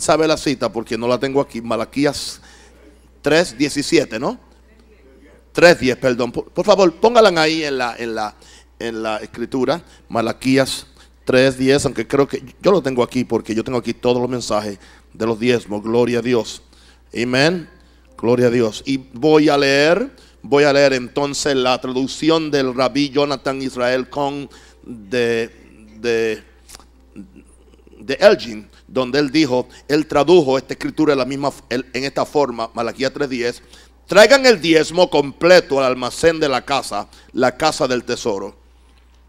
sabe la cita porque no la tengo aquí. Malaquías 3, 17, ¿no? 3.10, perdón. Por, favor, póngalan ahí en la, en la, en la escritura. Malaquías 3, 10, aunque creo que yo lo tengo aquí porque yo tengo aquí todos los mensajes de los diezmos. Gloria a Dios. Amén. Gloria a Dios. Y voy a leer, voy a leer entonces la traducción del rabí Jonathan Israel con de, de Elgin, donde él dijo, él tradujo esta escritura en, la misma, en esta forma, Malaquía 3.10, traigan el diezmo completo al almacén de la casa, la casa del tesoro.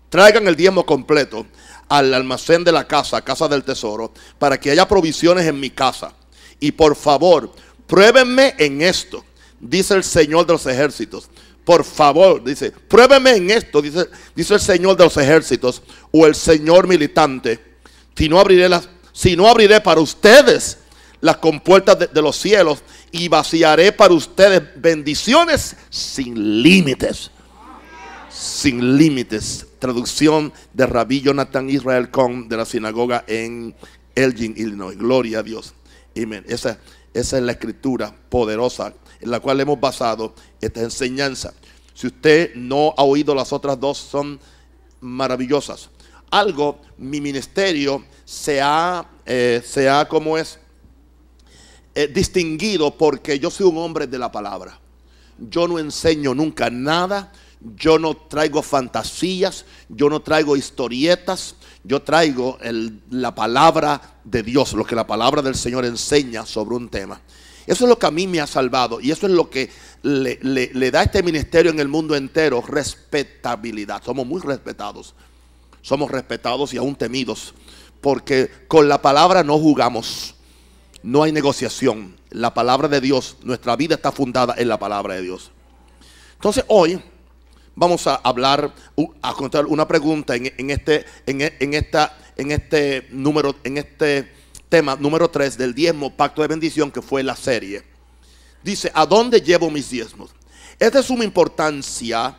Traigan el diezmo completo al almacén de la casa, casa del tesoro, para que haya provisiones en mi casa. Y por favor, pruébenme en esto, dice el Señor de los ejércitos. Por favor, dice, pruébenme en esto, dice, dice el Señor de los ejércitos o el Señor militante si no abriré las, si no abriré para ustedes las compuertas de, los cielos y vaciaré para ustedes bendiciones sin límites. Sin límites. Traducción de Rabí Jonathan Israel Con de la sinagoga en Elgin, Illinois. Gloria a Dios. Esa, esa es la escritura poderosa en la cual hemos basado esta enseñanza. Si usted no ha oído las otras dos, son maravillosas algo, mi ministerio se ha, eh, como es, eh, distinguido porque yo soy un hombre de la palabra. Yo no enseño nunca nada, yo no traigo fantasías, yo no traigo historietas, yo traigo la palabra de Dios, lo que la palabra del Señor enseña sobre un tema. Eso es lo que a mí me ha salvado y eso es lo que le, le da a este ministerio en el mundo entero respetabilidad. Somos muy respetados somos respetados y aún temidos, porque con la palabra no jugamos, no hay negociación. La palabra de Dios, nuestra vida está fundada en la palabra de Dios. Entonces hoy vamos a hablar, a contar una pregunta en, este, en, esta, en este número, en este tema número 3 del diezmo, pacto de bendición, que fue la serie. Dice, ¿a dónde llevo mis diezmos? Es de suma importancia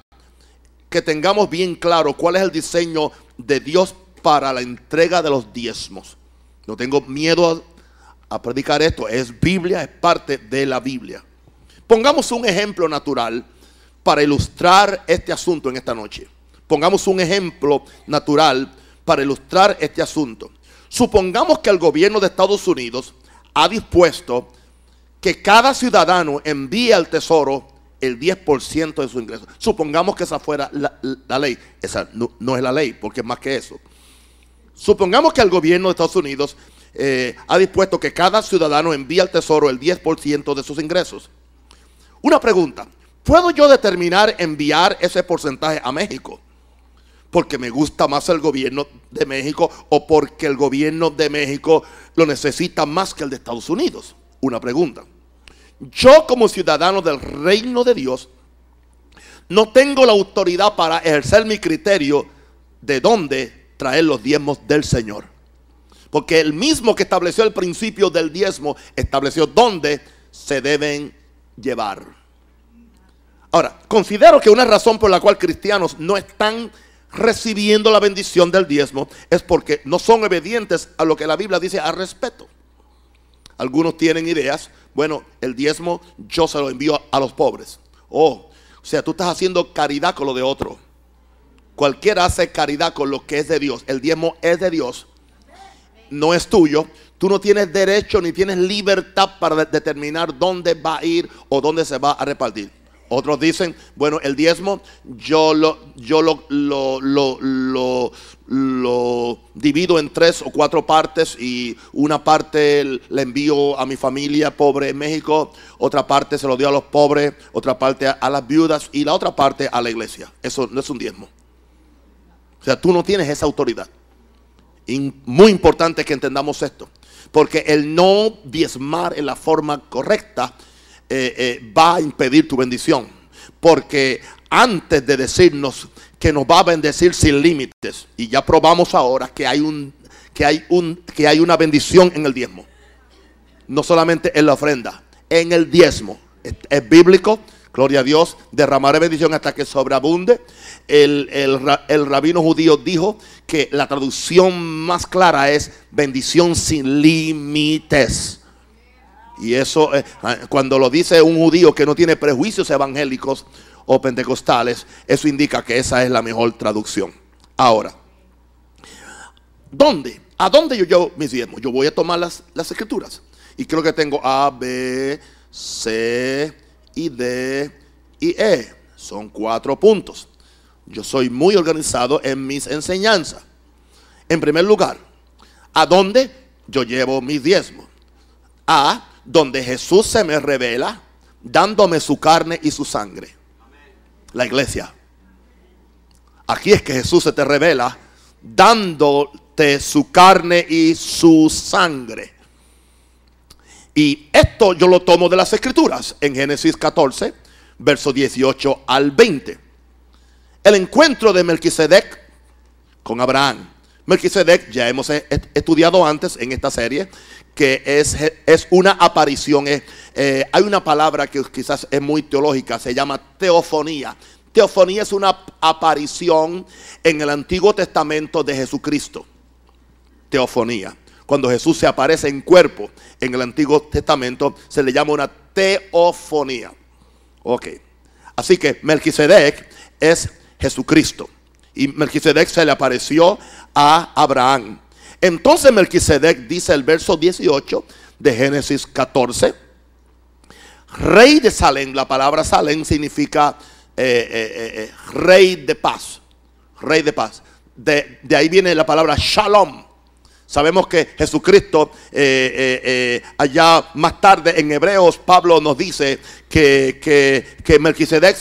que tengamos bien claro cuál es el diseño de Dios para la entrega de los diezmos. No tengo miedo a, predicar esto. Es Biblia, es parte de la Biblia. Pongamos un ejemplo natural para ilustrar este asunto en esta noche. Pongamos un ejemplo natural para ilustrar este asunto. Supongamos que el gobierno de Estados Unidos ha dispuesto que cada ciudadano envíe al Tesoro el 10% de su ingreso. Supongamos que esa fuera la, ley. Esa no, es la ley, porque es más que eso. Supongamos que el gobierno de Estados Unidos eh, ha dispuesto que cada ciudadano envíe al Tesoro el 10% de sus ingresos. Una pregunta, ¿puedo yo determinar enviar ese porcentaje a México? Porque me gusta más el gobierno de México o porque el gobierno de México lo necesita más que el de Estados Unidos. Una pregunta. Yo como ciudadano del reino de Dios, no tengo la autoridad para ejercer mi criterio de dónde traer los diezmos del Señor. Porque el mismo que estableció el principio del diezmo, estableció dónde se deben llevar. Ahora, considero que una razón por la cual cristianos no están recibiendo la bendición del diezmo es porque no son obedientes a lo que la Biblia dice al respeto. Algunos tienen ideas bueno, el diezmo yo se lo envío a los pobres. Oh, o sea, tú estás haciendo caridad con lo de otro. Cualquiera hace caridad con lo que es de Dios. El diezmo es de Dios, no es tuyo. Tú no tienes derecho ni tienes libertad para determinar dónde va a ir o dónde se va a repartir. Otros dicen, bueno, el diezmo yo lo, yo lo, lo, divido en tres o cuatro partes y una parte le envío a mi familia pobre en México, otra parte se lo dio a los pobres, otra parte a, las viudas y la otra parte a la iglesia. Eso no es un diezmo. O sea, tú no tienes esa autoridad. muy importante que entendamos esto, porque el no diezmar en la forma correcta eh, eh, va a impedir tu bendición. Porque antes de decirnos que nos va a bendecir sin límites, y ya probamos ahora que hay, un, que, hay un, que hay una bendición en el diezmo. No solamente en la ofrenda, en el diezmo. es, bíblico, Gloria a Dios, derramaré bendición hasta que sobreabunde. el, el, rabino judío dijo que la traducción más clara es bendición sin límites. Y eso, eh, ah, cuando lo dice un judío que no tiene prejuicios evangélicos o pentecostales, eso indica que esa es la mejor traducción. Ahora, ¿dónde? ¿A dónde yo llevo mis diezmos? Yo voy a tomar las, escrituras. Y creo que tengo A, B, C y D y E. Son cuatro puntos. Yo soy muy organizado en mis enseñanzas. En primer lugar, ¿a dónde yo llevo mis diezmos? A, donde Jesús se me revela dándome su carne y su sangre. La iglesia. Aquí es que Jesús se te revela dándote su carne y su sangre. Y esto yo lo tomo de las escrituras en Génesis 14, verso 18 al 20. El encuentro de Melquisedec con Abraham. Melquisedec ya hemos e-, estudiado antes en esta serie que es, es una aparición. Eh, hay una palabra que quizás es muy teológica, se llama teofonía. Teofonía es una aparición en el Antiguo Testamento de Jesucristo. Teofonía. Cuando Jesús se aparece en cuerpo en el Antiguo Testamento, se le llama una teofonía. Ok. Así que Melquisedec es Jesucristo. Y Melquisedec se le apareció a Abraham. Entonces Melquisedec dice el verso 18 de Génesis 14, rey de Salem, la palabra Salem significa eh, eh, eh, rey de paz, rey de paz. De, ahí viene la palabra shalom. Sabemos que Jesucristo, allá más tarde en Hebreos, Pablo nos dice que, que, que Melquisedec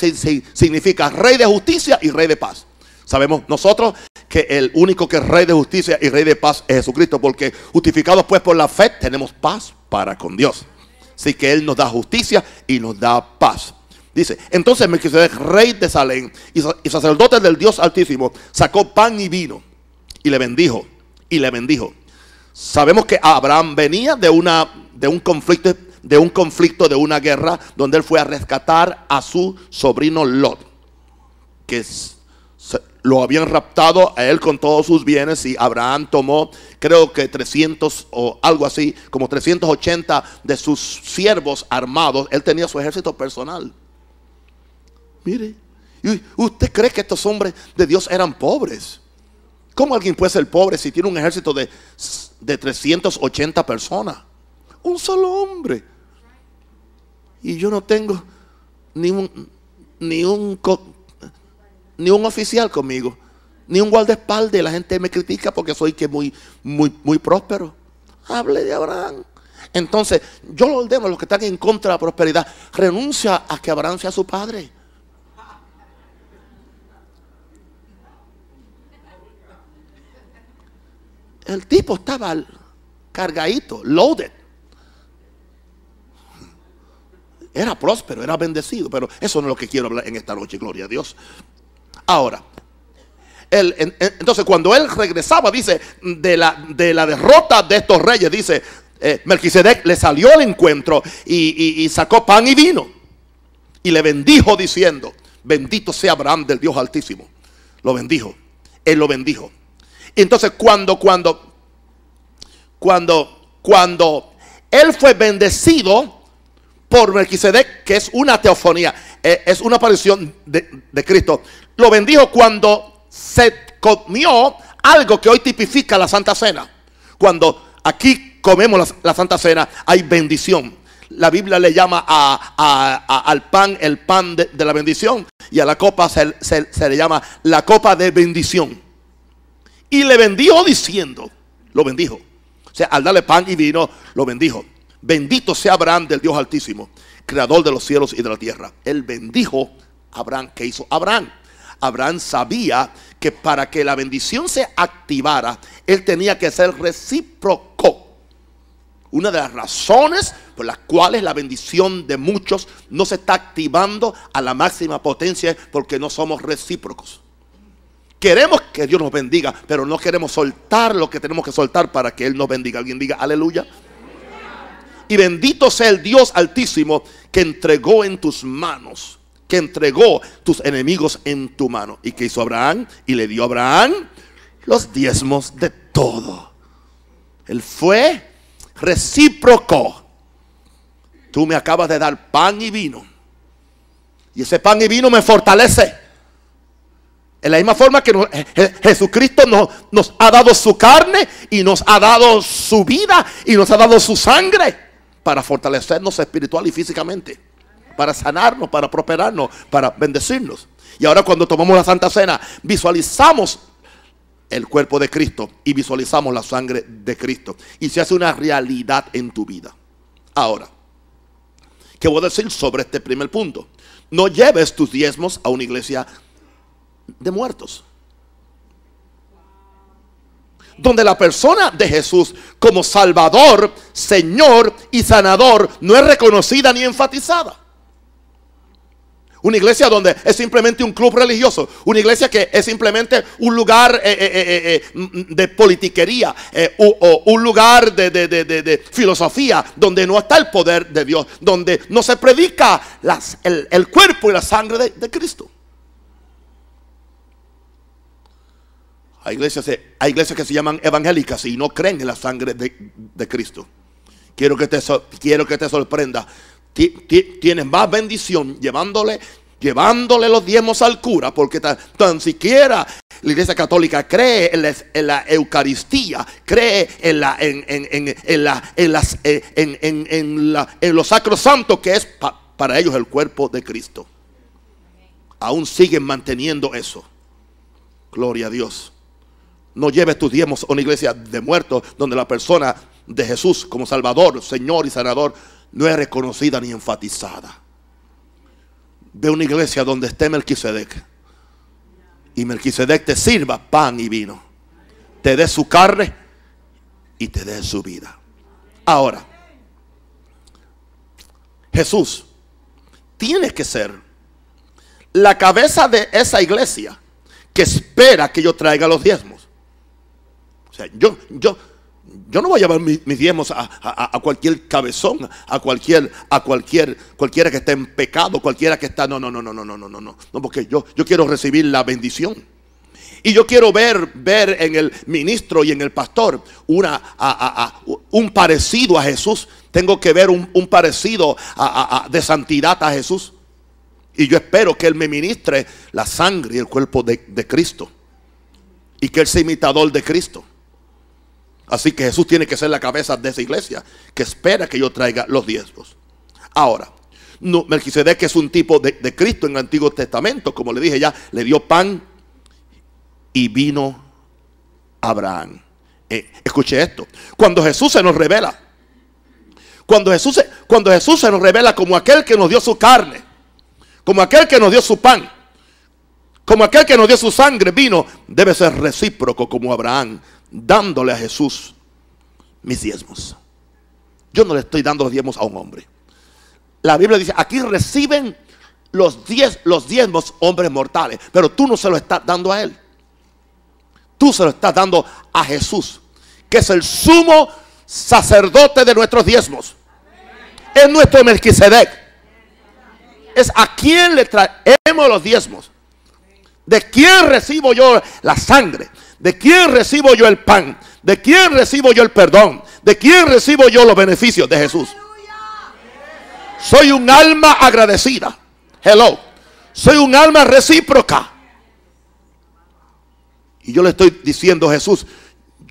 significa rey de justicia y rey de paz. Sabemos nosotros que el único que es rey de justicia y rey de paz es Jesucristo, porque justificados pues por la fe tenemos paz para con Dios. Así que Él nos da justicia y nos da paz. Dice, entonces Melquisedec, rey de Salem y sacerdote del Dios Altísimo, sacó pan y vino y le bendijo, y le bendijo. Sabemos que Abraham venía de, una, de un conflicto, de un conflicto, de una guerra, donde él fue a rescatar a su sobrino Lot, que es, lo habían raptado a él con todos sus bienes y Abraham tomó, creo que 300 o algo así, como 380 de sus siervos armados. Él tenía su ejército personal. Mire, ¿usted cree que estos hombres de Dios eran pobres? ¿Cómo alguien puede ser pobre si tiene un ejército de, 380 personas? Un solo hombre. Y yo no tengo ni un, ni un ni un oficial conmigo, ni un guardaespaldas. La gente me critica porque soy que muy, muy, muy próspero. Hable de Abraham. Entonces, yo lo ordeno los que están en contra de la prosperidad. Renuncia a que Abraham sea su padre. El tipo estaba cargadito, loaded. Era próspero, era bendecido, pero eso no es lo que quiero hablar en esta noche, gloria a Dios. Ahora, entonces cuando él regresaba, dice, de la, de la derrota de estos reyes, dice, eh, Melquisedec le salió al encuentro y, sacó pan y vino. Y le bendijo diciendo, bendito sea Abraham del Dios Altísimo. Lo bendijo. Él lo bendijo. Entonces cuando, cuando, cuando, cuando él fue bendecido por Melquisedec, que es una teofonía, eh, es una aparición de Cristo, lo bendijo cuando se comió algo que hoy tipifica la Santa Cena. Cuando aquí comemos la, Santa Cena, hay bendición. La Biblia le llama al pan el pan de, la bendición y a la copa se, le llama la copa de bendición. Y le bendijo diciendo, lo bendijo. O sea, al darle pan y vino, lo bendijo. Bendito sea Abraham del Dios Altísimo, creador de los cielos y de la tierra. Él bendijo Abraham que hizo Abraham. Abraham sabía que para que la bendición se activara, él tenía que ser recíproco. Una de las razones por las cuales la bendición de muchos no se está activando a la máxima potencia es porque no somos recíprocos. Queremos que Dios nos bendiga, pero no queremos soltar lo que tenemos que soltar para que Él nos bendiga. Alguien diga, aleluya. Y bendito sea el Dios altísimo que entregó en tus manos que entregó tus enemigos en tu mano. ¿Y que hizo Abraham? Y le dio a Abraham los diezmos de todo. Él fue recíproco. Tú me acabas de dar pan y vino. Y ese pan y vino me fortalece. En la misma forma que Jesucristo nos, nos ha dado su carne y nos ha dado su vida y nos ha dado su sangre para fortalecernos espiritual y físicamente para sanarnos, para prosperarnos, para bendecirnos. Y ahora cuando tomamos la Santa Cena, visualizamos el cuerpo de Cristo y visualizamos la sangre de Cristo. Y se hace una realidad en tu vida. Ahora, ¿qué voy a decir sobre este primer punto? No lleves tus diezmos a una iglesia de muertos. Donde la persona de Jesús como Salvador, Señor y Sanador no es reconocida ni enfatizada. Una iglesia donde es simplemente un club religioso. Una iglesia que es simplemente un lugar eh, eh, eh, de politiquería. O, un lugar de, filosofía. Donde no está el poder de Dios. Donde no se predica el, cuerpo y la sangre de, Cristo. Hay iglesias, hay iglesias que se llaman evangélicas y no creen en la sangre de, Cristo. Quiero que, te, quiero que te sorprenda tienen más bendición llevándole, llevándole los diezmos al cura, porque tan, siquiera la Iglesia Católica cree en la, Eucaristía, cree en, la, en, en, la, que es para ellos el cuerpo de Cristo. Aún siguen manteniendo eso. Gloria a Dios. No lleves tus diezmos a una iglesia de muertos donde la persona de Jesús como Salvador, Señor y Sanador no es reconocida ni enfatizada. Ve una iglesia donde esté Melquisedec. Y Melquisedec te sirva pan y vino. Te dé su carne y te dé su vida. Ahora, Jesús Tienes que ser la cabeza de esa iglesia que espera que yo traiga los diezmos. O sea, yo, yo, yo no voy a llevar mis, diezmos a, cualquier cabezón, a cualquier, a cualquier, cualquiera que esté en pecado, cualquiera que está. No, no, no, no, no, no, no, no, no, porque yo, yo quiero recibir la bendición. Y yo quiero ver, ver en el ministro y en el pastor una, a, un parecido a Jesús. Tengo que ver un, parecido de santidad a Jesús. Y yo espero que Él me ministre la sangre y el cuerpo de Cristo. Y que Él sea imitador de Cristo. Así que Jesús tiene que ser la cabeza de esa iglesia que espera que yo traiga los diezmos. Ahora, no, Melquisedec es un tipo de, Cristo en el Antiguo Testamento. Como le dije ya, le dio pan y vino Abraham. Eh, escuche esto. Cuando Jesús se nos revela, cuando Jesús, cuando Jesús se nos revela como aquel que nos dio su carne, como aquel que nos dio su pan, como aquel que nos dio su sangre, vino, debe ser recíproco como Abraham dándole a Jesús mis diezmos. Yo no le estoy dando los diezmos a un hombre. La Biblia dice, aquí reciben los, los diezmos hombres mortales, pero tú no se lo estás dando a él. Tú se lo estás dando a Jesús, que es el sumo sacerdote de nuestros diezmos. Es nuestro Melquisedec. Es a quien le traemos los diezmos. ¿De quién recibo yo la sangre? ¿De quién recibo yo el pan? ¿De quién recibo yo el perdón? ¿De quién recibo yo los beneficios? De Jesús. Soy un alma agradecida. Hello. Soy un alma recíproca. Y yo le estoy diciendo, Jesús,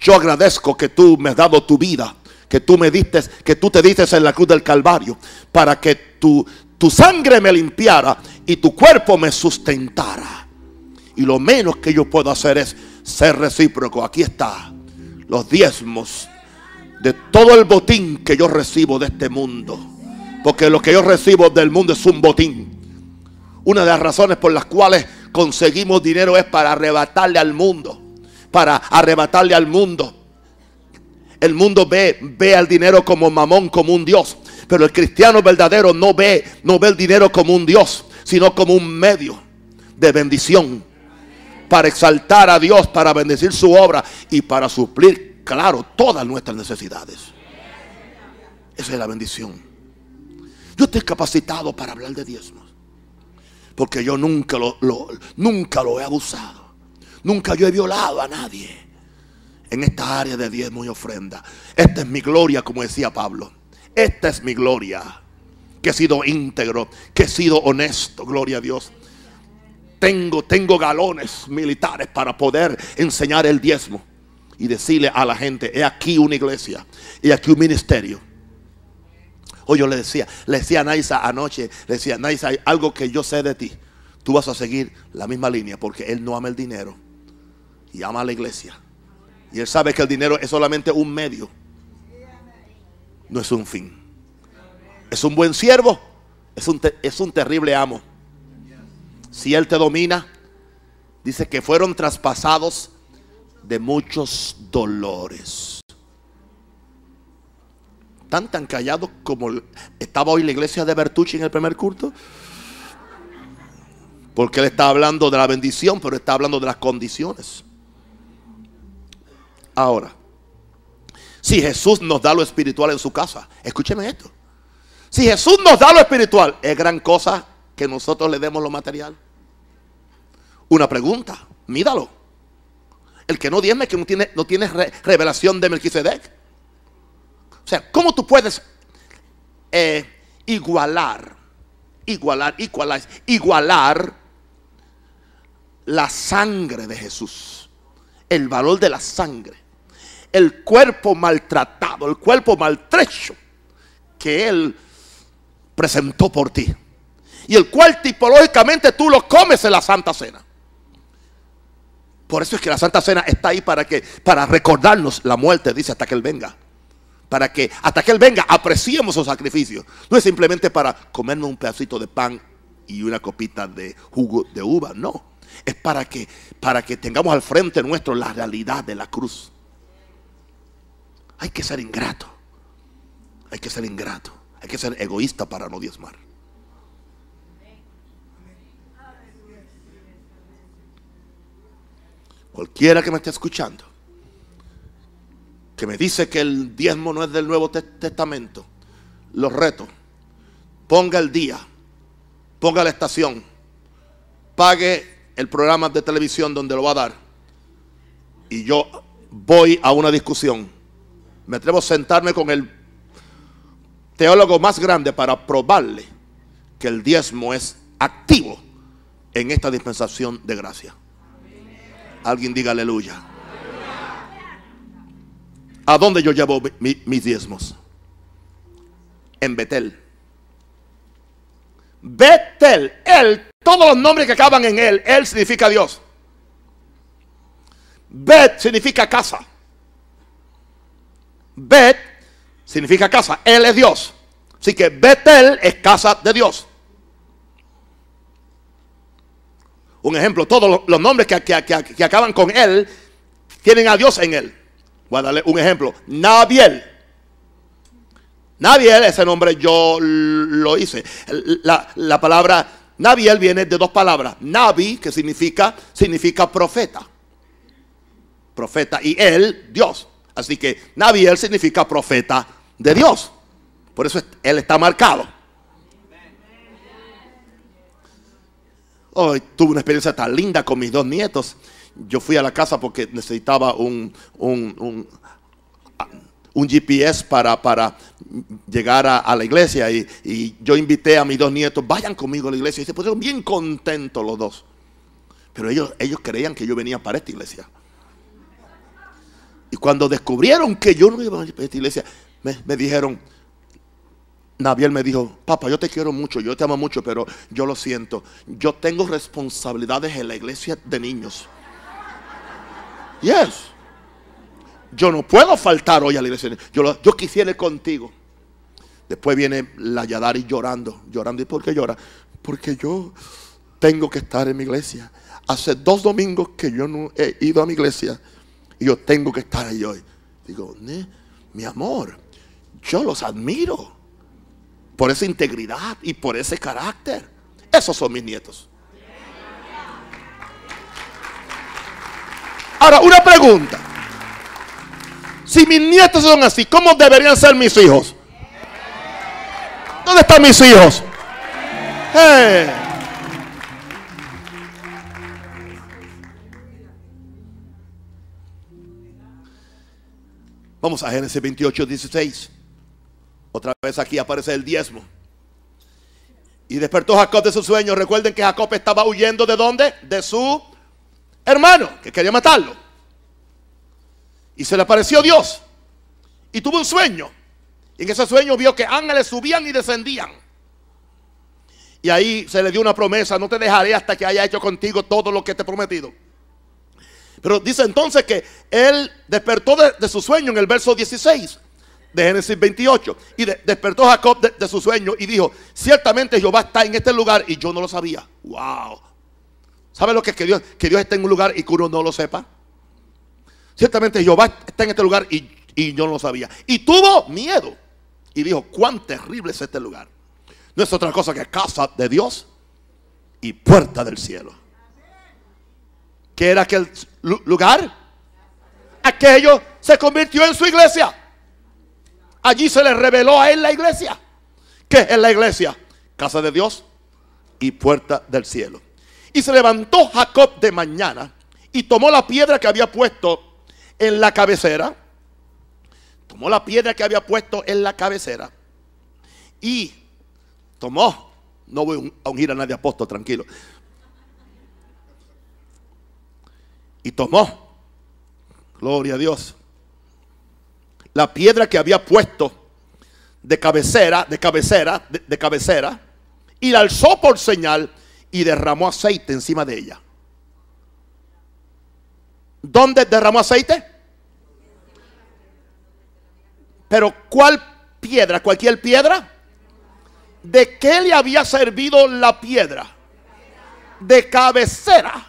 yo agradezco que tú me has dado tu vida, que tú me diste, que tú te diste en la cruz del Calvario, para que tu, tu sangre me limpiara y tu cuerpo me sustentara. Y lo menos que yo puedo hacer es ser recíproco. Aquí está los diezmos de todo el botín que yo recibo de este mundo. Porque lo que yo recibo del mundo es un botín. Una de las razones por las cuales conseguimos dinero es para arrebatarle al mundo. Para arrebatarle al mundo. El mundo ve, ve al dinero como mamón, como un dios. Pero el cristiano verdadero no ve, no ve el dinero como un dios, sino como un medio de bendición para exaltar a Dios, para bendecir su obra y para suplir, claro, todas nuestras necesidades. Esa es la bendición. Yo estoy capacitado para hablar de diezmos. Porque yo nunca lo, nunca lo he abusado. Nunca yo he violado a nadie. En esta área de diezmos y ofrenda. Esta es mi gloria, como decía Pablo. Esta es mi gloria. Que he sido íntegro, que he sido honesto. Gloria a Dios tengo, tengo galones militares para poder enseñar el diezmo y decirle a la gente, he aquí una iglesia, he aquí un ministerio. Hoy yo le decía, le decía a Naisa anoche, le decía, Naisa, hay algo que yo sé de ti. Tú vas a seguir la misma línea porque él no ama el dinero y ama a la iglesia. Y él sabe que el dinero es solamente un medio, no es un fin. Es un buen siervo, es es un terrible amo si Él te domina, dice que fueron traspasados de muchos dolores. Tan tan callados como estaba hoy la iglesia de Bertucci en el primer culto. Porque Él está hablando de la bendición, pero está hablando de las condiciones. Ahora, si Jesús nos da lo espiritual en su casa, escúcheme esto. Si Jesús nos da lo espiritual, es gran cosa que nosotros le demos lo material? Una pregunta, mídalo. El que no diezme que no tiene, no tiene revelación de Melquisedec. O sea, ¿cómo tú puedes eh, igualar, igualar, igualar, igualar la sangre de Jesús? El valor de la sangre. El cuerpo maltratado, el cuerpo maltrecho que Él presentó por ti y el cual tipológicamente tú lo comes en la Santa Cena. Por eso es que la Santa Cena está ahí para que para recordarnos la muerte, dice, hasta que él venga. Para que hasta que él venga apreciemos su sacrificio. No es simplemente para comernos un pedacito de pan y una copita de jugo de uva, no. Es para que para que tengamos al frente nuestro la realidad de la cruz. Hay que ser ingrato. Hay que ser ingrato. Hay que ser egoísta para no diezmar. cualquiera que me esté escuchando, que me dice que el diezmo no es del Nuevo Testamento, los reto, ponga el día, ponga la estación, pague el programa de televisión donde lo va a dar. Y yo voy a una discusión. Me atrevo a sentarme con el teólogo más grande para probarle que el diezmo es activo en esta dispensación de gracia. Alguien diga aleluya. ¿A dónde yo llevo mis diezmos? En Betel. Betel, él, todos los nombres que acaban en él, él significa Dios. Bet significa casa. Bet significa casa. Él es Dios. Así que Betel es casa de Dios. Un ejemplo, todos los nombres que, acaban con él tienen a Dios en él. Voy a darle un ejemplo. Nabiel. Nabiel, ese nombre yo lo hice. La, la, palabra Nabiel viene de dos palabras. Nabi, que significa, significa profeta. Profeta. Y él, Dios. Así que Nabiel significa profeta de Dios. Por eso él está marcado. Hoy tuve una experiencia tan linda con mis dos nietos. Yo fui a la casa porque necesitaba un, GPS para, para llegar a, la iglesia. Y, yo invité a mis dos nietos, vayan conmigo a la iglesia. Y se pusieron bien contentos los dos. Pero ellos, ellos creían que yo venía para esta iglesia. Y cuando descubrieron que yo no iba a esta iglesia, me, me dijeron, Nabiel me dijo, papá, yo te quiero mucho, yo te amo mucho, pero yo lo siento. Yo tengo responsabilidades en la iglesia de niños. Yes. Yo no puedo faltar hoy a la iglesia. Yo, yo quisiera ir contigo. Después viene la Yadari llorando, llorando. ¿Y por qué llora? Porque yo tengo que estar en mi iglesia. Hace dos domingos que yo no he ido a mi iglesia y yo tengo que estar ahí hoy. Digo, mi amor, yo los admiro por esa integridad y por ese carácter. Esos son mis nietos. Ahora, una pregunta. Si mis nietos son así, ¿cómo deberían ser mis hijos? ¿Dónde están mis hijos? Eh. Vamos a Génesis 28, 16. Otra vez aquí aparece el diezmo. Y despertó Jacob de su sueño. Recuerden que Jacob estaba huyendo de dónde? De su hermano, que quería matarlo. Y se le apareció Dios. Y tuvo un sueño. Y en ese sueño vio que ángeles subían y descendían. Y ahí se le dio una promesa, no te dejaré hasta que haya hecho contigo todo lo que te he prometido. Pero dice entonces que él despertó de, su sueño en el verso 16 de Génesis 28. Y despertó Jacob de, su sueño y dijo, ciertamente Jehová está en este lugar y yo no lo sabía. ¡Wow! ¿Sabe lo que es que Dios, que Dios está en un lugar y que uno no lo sepa? Ciertamente Jehová está en este lugar y, y yo no lo sabía. Y tuvo miedo y dijo, cuán terrible es este lugar. No es otra cosa que casa de Dios y puerta del cielo. ¿Qué era aquel lugar? Aquello se convirtió en su iglesia. Allí se le reveló a él la iglesia. ¿Qué es la iglesia? Casa de Dios y puerta del cielo. Y se levantó Jacob de mañana y tomó la piedra que había puesto en la cabecera. Tomó la piedra que había puesto en la cabecera. Y tomó, no voy a ungir a nadie apóstol, tranquilo. Y tomó, gloria a Dios, la piedra que había puesto de cabecera, de cabecera, de, cabecera, y la alzó por señal y derramó aceite encima de ella. ¿Dónde derramó aceite? Pero ¿cuál piedra? ¿Cualquier piedra? ¿De qué le había servido la piedra? De cabecera.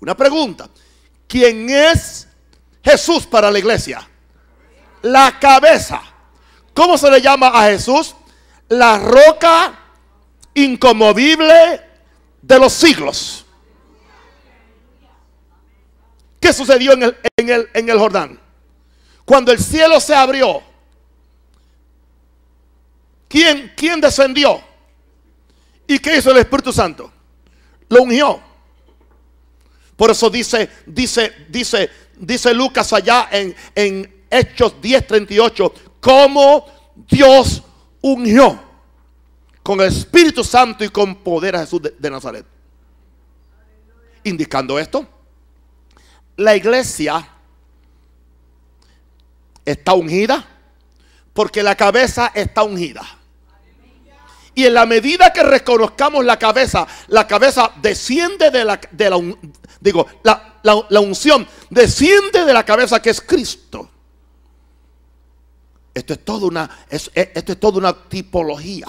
Una pregunta. ¿Quién es Jesús para la iglesia? la cabeza. ¿Cómo se le llama a Jesús? La roca Incomodible. de los siglos. ¿Qué sucedió en el, en el, en el Jordán? Cuando el cielo se abrió, ¿quién, ¿quién descendió? ¿Y qué hizo el Espíritu Santo? Lo ungió. Por eso dice, dice, dice, dice Lucas allá en, en, Hechos 10:38, Como Dios unió con el Espíritu Santo y con poder a Jesús de, Nazaret. Indicando esto, la iglesia está ungida porque la cabeza está ungida. Y en la medida que reconozcamos la cabeza, la cabeza desciende de la, digo, la unción desciende de la cabeza que es Cristo. Esto es una, toda una tipología.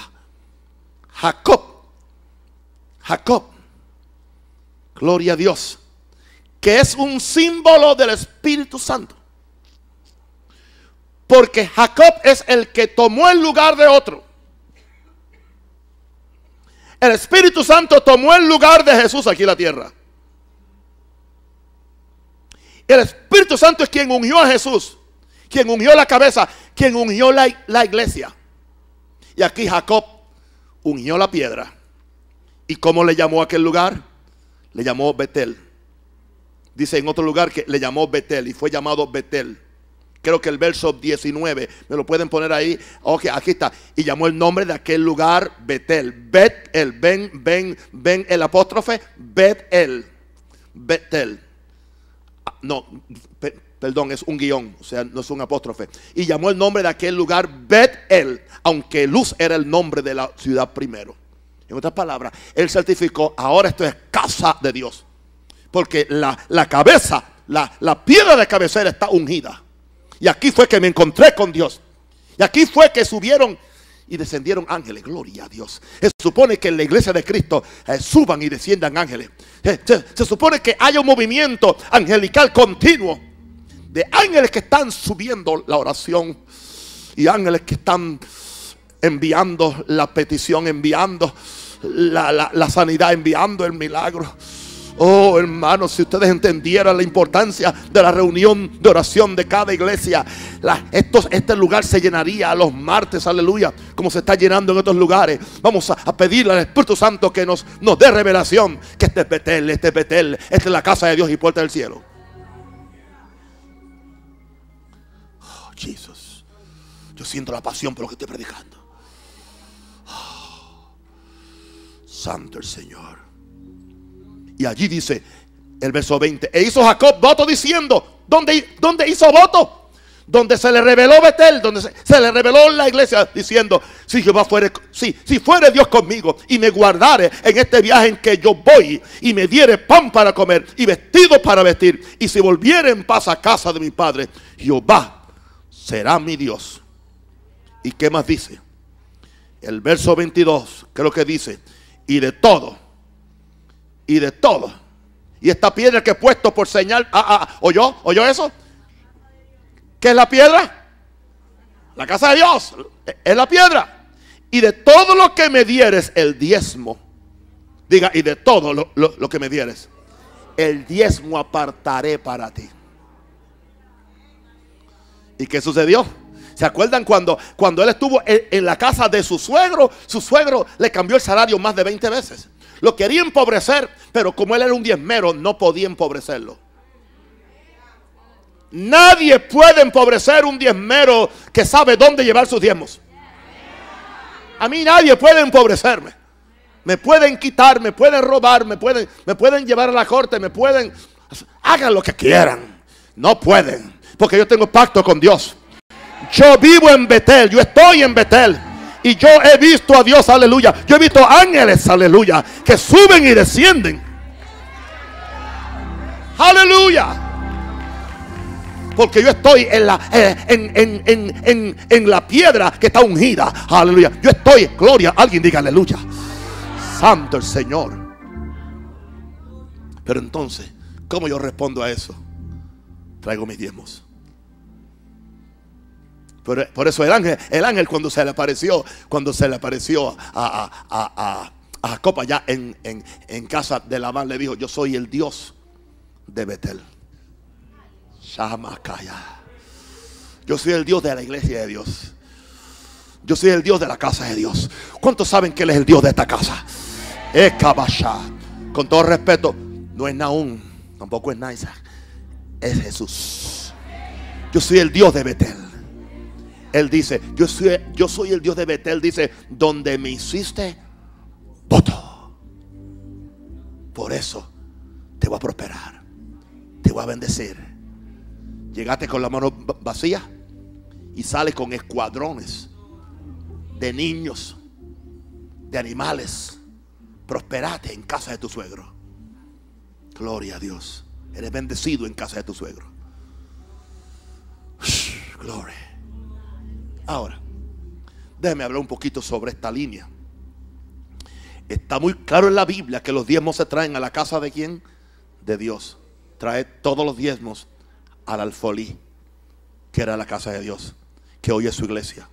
Jacob, Jacob, gloria a Dios, que es un símbolo del Espíritu Santo. Porque Jacob es el que tomó el lugar de otro. El Espíritu Santo tomó el lugar de Jesús aquí en la tierra. El Espíritu Santo es quien ungió a Jesús, quien ungió la cabeza quien unió la, la iglesia. Y aquí Jacob unió la piedra. ¿Y cómo le llamó a aquel lugar? Le llamó Betel. Dice en otro lugar que le llamó Betel y fue llamado Betel. Creo que el verso 19, me lo pueden poner ahí. Ok, aquí está. Y llamó el nombre de aquel lugar Betel. Bet, el Ben, Ben, Ben, el apóstrofe, Betel. Betel. Ah, no, perdón, es un guión, o sea, no es un apóstrofe. Y llamó el nombre de aquel lugar bet aunque Luz era el nombre de la ciudad primero. En otras palabras, él certificó, ahora esto es casa de Dios. Porque la, cabeza, la, la piedra de cabecera está ungida. Y aquí fue que me encontré con Dios. Y aquí fue que subieron y descendieron ángeles. Gloria a Dios. Se supone que en la iglesia de Cristo eh, suban y desciendan ángeles. se, se supone que haya un movimiento angelical continuo de ángeles que están subiendo la oración y ángeles que están enviando la petición, enviando la, sanidad, enviando el milagro. Oh, hermanos, si ustedes entendieran la importancia de la reunión de oración de cada iglesia, estos, este lugar se llenaría a los martes, aleluya, como se está llenando en otros lugares. Vamos a, pedirle al Espíritu Santo que nos, nos dé revelación que este es Betel, este es Betel, esta es la casa de Dios y puerta del cielo. Jesús. Yo siento la pasión por lo que estoy predicando. Ah, santo el Señor. Y allí dice el verso 20. E hizo Jacob voto diciendo. ¿Dónde, dónde hizo voto? donde se le reveló Betel, donde se, le reveló la iglesia, diciendo: Si Jehová fuere, si, si fuere Dios conmigo y me guardare en este viaje en que yo voy, y me diere pan para comer y vestido para vestir, y si volviere en paz a casa de mi padre, Jehová será mi Dios. ¿Y qué más dice? El verso 22, lo que dice, y de todo, y de todo. Y esta piedra que he puesto por señal, ah, ah, ¿oyó? ¿Oyó eso? ¿Qué es la piedra? La casa de Dios, es la piedra. Y de todo lo que me dieres, el diezmo. Diga, y de todo lo que me dieres, el diezmo apartaré para ti. ¿Y qué sucedió? ¿Se acuerdan cuando, cuando él estuvo en, la casa de su suegro? Su suegro le cambió el salario más de 20 veces. Lo quería empobrecer, pero como él era un diezmero, no podía empobrecerlo. Nadie puede empobrecer un diezmero que sabe dónde llevar sus diezmos. A mí nadie puede empobrecerme. Me pueden quitar, me pueden robar, me pueden, me pueden llevar a la corte, me pueden... Hagan lo que quieran. No pueden porque yo tengo pacto con Dios. Yo vivo en Betel, yo estoy en Betel. Y yo he visto a Dios, aleluya. Yo he visto ángeles, aleluya, que suben y descienden. Aleluya porque yo estoy en la, eh, en, en, la piedra que está ungida. Aleluya. Yo estoy, gloria. Alguien diga aleluya. Santo el Señor. Pero entonces, ¿cómo yo respondo a eso? Traigo mis diezmos por eso el ángel, el ángel cuando se le apareció, cuando se le apareció a, a, a, allá en, casa de la Labán, le dijo, yo soy el Dios de Betel. Yo soy el Dios de la iglesia de Dios. Yo soy el Dios de la casa de Dios. ¿Cuántos saben que Él es el Dios de esta casa? Es eh, Ekabasha. Con todo respeto, no es Naún, tampoco es Naisa, es Jesús. Yo soy el Dios de Betel. Él dice, yo soy, el Dios de Betel, dice, donde me hiciste voto. Por eso te voy a prosperar, te voy a bendecir. Llegaste con la mano vacía y sales con escuadrones de niños, de animales. Prosperate en casa de tu suegro. Gloria a Dios. Eres bendecido en casa de tu suegro. Gloria. Ahora, déjeme hablar un poquito sobre esta línea. Está muy claro en la Biblia que los diezmos se traen a la casa de quién? De Dios. Trae todos los diezmos al alfolí, que era la casa de Dios, que hoy es su iglesia.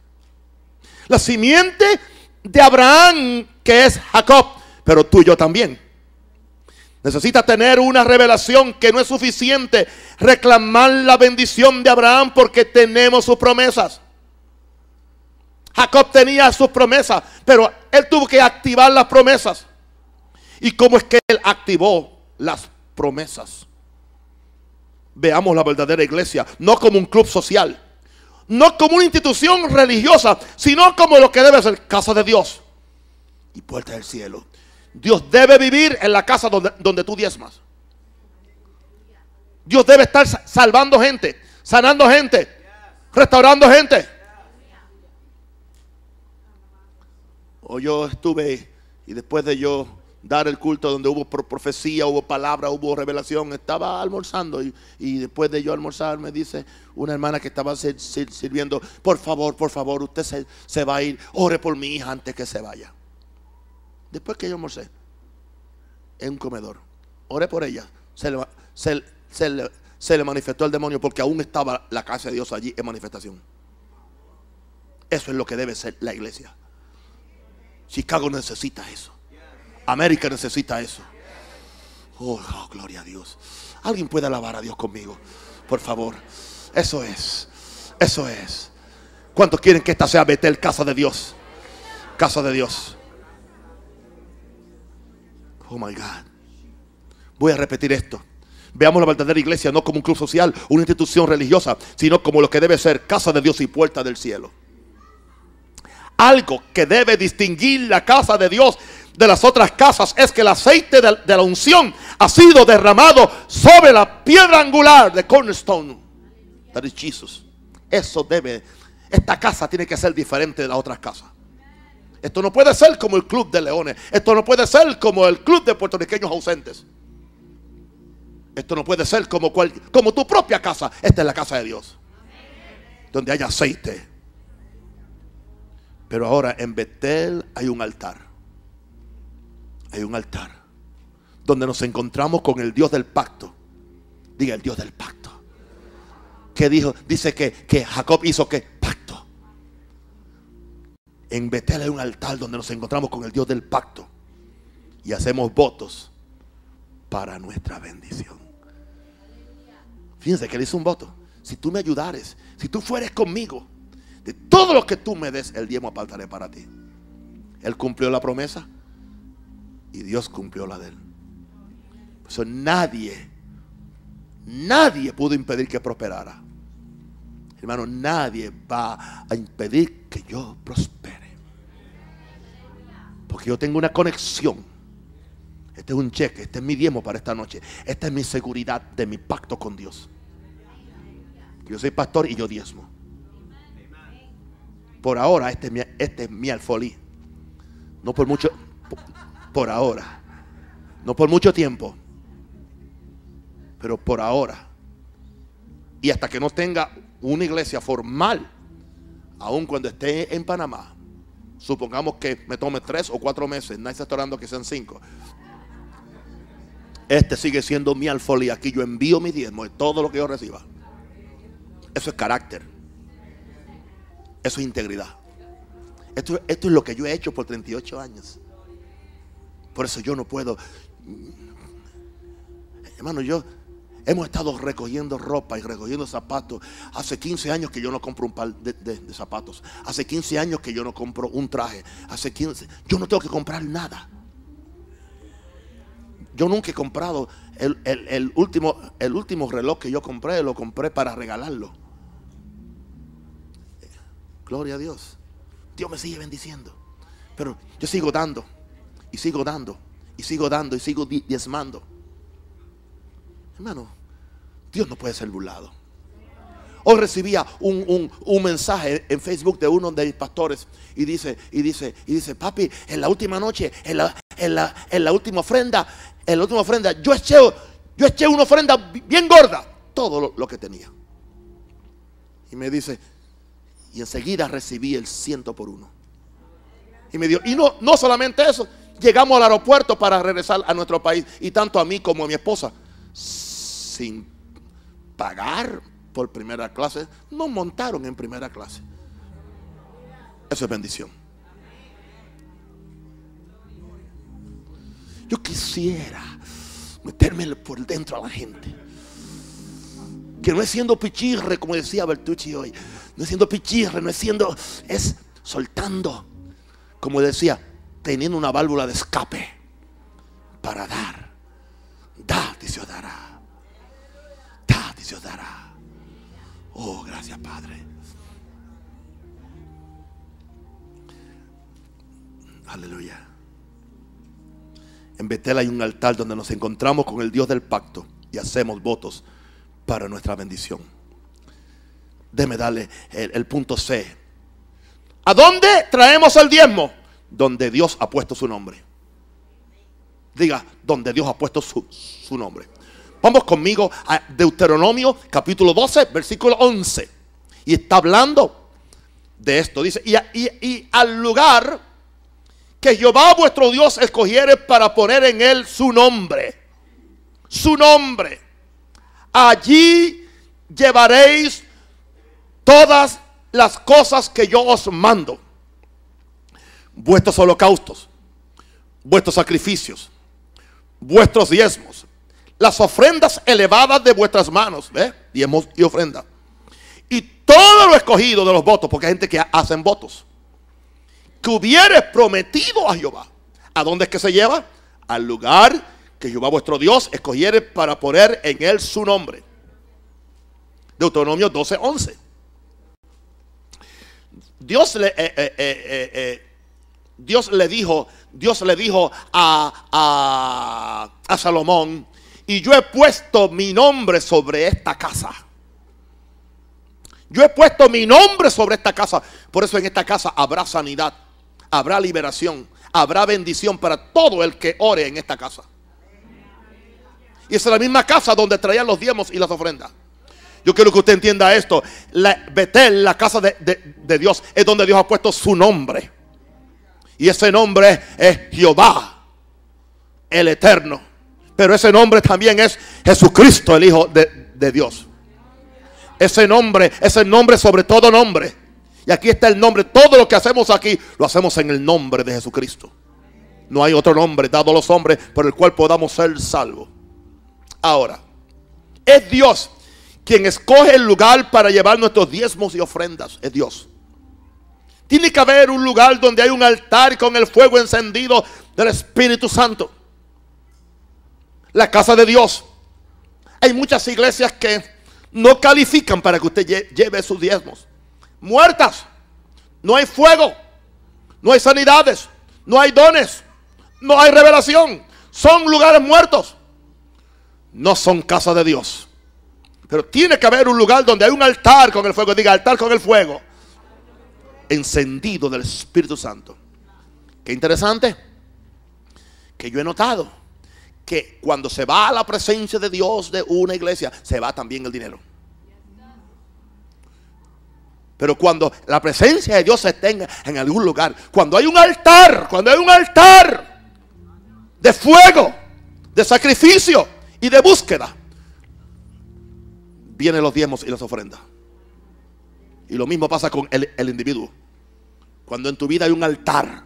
La simiente de Abraham, que es Jacob, pero tú y yo también. Necesitas tener una revelación que no es suficiente reclamar la bendición de Abraham porque tenemos sus promesas. Jacob tenía sus promesas, pero él tuvo que activar las promesas. ¿Y cómo es que él activó las promesas? Veamos la verdadera iglesia, no como un club social, no como una institución religiosa, sino como lo que debe ser casa de Dios y puerta del cielo. Dios debe vivir en la casa donde, tú diezmas. Dios debe estar salvando gente, sanando gente, restaurando gente. o yo estuve y después de yo dar el culto donde hubo profecía, hubo palabra, hubo revelación, estaba almorzando y, después de yo almorzar me dice una hermana que estaba sirviendo, por favor, por favor, usted se, va a ir, ore por mi hija antes que se vaya. Después que yo almorcé en un comedor, ore por ella, se se le manifestó el demonio porque aún estaba la casa de Dios allí en manifestación. Eso es lo que debe ser la iglesia. Chicago necesita eso. América necesita eso. Oh, oh, gloria a Dios. Alguien puede alabar a Dios conmigo, por favor. Eso es. Eso es. ¿Cuántos quieren que esta sea Betel, casa de Dios? Casa de Dios. Oh my God. Voy a repetir esto. Veamos la verdadera iglesia no como un club social, una institución religiosa, sino como lo que debe ser casa de Dios y puerta del cielo. Algo que debe distinguir la casa de Dios de las otras casas es que el aceite de, la unción ha sido derramado sobre la piedra angular de Cornerstone. That Eso debe. Esta casa tiene que ser diferente de las otras casas. Esto no puede ser como el club de leones. Esto no puede ser como el club de puertorriqueños ausentes. Esto no puede ser como, cual, como tu propia casa. Esta es la casa de Dios. Donde hay aceite pero ahora en Betel hay un altar. Hay un altar donde nos encontramos con el Dios del pacto. Diga el Dios del pacto. Que dijo, dice que, que Jacob hizo que pacto. En Betel hay un altar donde nos encontramos con el Dios del pacto y hacemos votos para nuestra bendición. Fíjense que él hizo un voto. Si tú me ayudares, si tú fueres conmigo, de todo lo que tú me des, el diezmo apartaré para ti. Él cumplió la promesa y Dios cumplió la de él. Por eso nadie, nadie pudo impedir que prosperara. Hermano, nadie va a impedir que yo prospere. Porque yo tengo una conexión. Este es un cheque, este es mi diezmo para esta noche. Esta es mi seguridad de mi pacto con Dios. Yo soy pastor y yo diezmo. Por ahora, este es mi, este es mi alfolí. No por mucho, por, ahora. No por mucho tiempo, pero por ahora. Y hasta que no tenga una iglesia formal, aun cuando esté en Panamá, supongamos que me tome tres o cuatro meses, nadie está esperando que sean cinco. Este sigue siendo mi alfolí. Aquí yo envío mi diezmo de todo lo que yo reciba. Eso es carácter. Eso es integridad. Esto, esto es lo que yo he hecho por 38 años. Por eso yo no puedo. Hermano, yo hemos estado recogiendo ropa y recogiendo zapatos. Hace 15 años que yo no compro un par de, zapatos. Hace 15 años que yo no compro un traje. Hace 15. Yo no tengo que comprar nada. Yo nunca he comprado el último, el último reloj que yo compré, lo compré para regalarlo. Gloria a Dios. Dios me sigue bendiciendo. Pero yo sigo dando. Y sigo dando. Y sigo dando. Y sigo diezmando. Hermano, Dios no puede ser burlado. Hoy recibía un, mensaje en Facebook de uno de mis pastores y dice, y dice, y dice, papi, en la última noche, en la, en la, última ofrenda, en la última ofrenda, yo eché, yo eché una ofrenda bien gorda, todo lo que tenía. Y me dice, y enseguida recibí el ciento por uno. Y me dio, y no, no solamente eso, llegamos al aeropuerto para regresar a nuestro país. Y tanto a mí como a mi esposa, sin pagar por primera clase, nos montaron en primera clase. Eso es bendición. Yo quisiera meterme por dentro a la gente. Que no es siendo pichirre, como decía Bertucci hoy, no es siendo pichirre, no es siendo, es soltando, como decía, teniendo una válvula de escape para dar. Da y dará. Da y dará. Oh, gracias Padre. Aleluya. En Betel hay un altar donde nos encontramos con el Dios del pacto y hacemos votos para nuestra bendición. Déme darle el, punto C. ¿A dónde traemos el diezmo? Donde Dios ha puesto su nombre. Diga, donde Dios ha puesto su, nombre. Vamos conmigo a Deuteronomio capítulo 12, versículo 11. Y está hablando de esto. Dice, y, y al lugar que Jehová vuestro Dios escogiere para poner en él su nombre. Su nombre. Allí llevaréis todas las cosas que yo os mando, vuestros holocaustos, vuestros sacrificios, vuestros diezmos, las ofrendas elevadas de vuestras manos, diezmos y ofrenda, y todo lo escogido de los votos, porque hay gente que hacen votos, que hubiere prometido a Jehová. ¿A dónde es que se lleva? Al lugar que Jehová vuestro Dios escogiere para poner en él su nombre. Deuteronomio 12.11 Dios le, eh, eh, eh, Dios le dijo, Dios le dijo a, Salomón, y yo he puesto mi nombre sobre esta casa. Yo he puesto mi nombre sobre esta casa. Por eso en esta casa habrá sanidad, habrá liberación, habrá bendición para todo el que ore en esta casa. Y es la misma casa donde traían los diezmos y las ofrendas. Yo quiero que usted entienda esto. La, Betel, la casa de, Dios, es donde Dios ha puesto su nombre. Y ese nombre es Jehová, el eterno. Pero ese nombre también es Jesucristo, el Hijo de, Dios. Ese nombre ese nombre sobre todo nombre. Y aquí está el nombre. Todo lo que hacemos aquí lo hacemos en el nombre de Jesucristo. No hay otro nombre dado a los hombres por el cual podamos ser salvos. Ahora, es Dios quien escoge el lugar para llevar nuestros diezmos y ofrendas es Dios. Tiene que haber un lugar donde hay un altar con el fuego encendido del Espíritu Santo. La casa de Dios. Hay muchas iglesias que no califican para que usted lleve sus diezmos. Muertas. No hay fuego. No hay sanidades. No hay dones. No hay revelación. Son lugares muertos. No son casa de Dios. Pero tiene que haber un lugar donde hay un altar con el fuego. Diga, altar con el fuego. Encendido del Espíritu Santo. Qué interesante. Que yo he notado que cuando se va a la presencia de Dios de una iglesia, se va también el dinero. Pero cuando la presencia de Dios se tenga en algún lugar, cuando hay un altar, cuando hay un altar de fuego, de sacrificio y de búsqueda, vienen los diezmos y las ofrendas. Y lo mismo pasa con el, individuo. Cuando en tu vida hay un altar,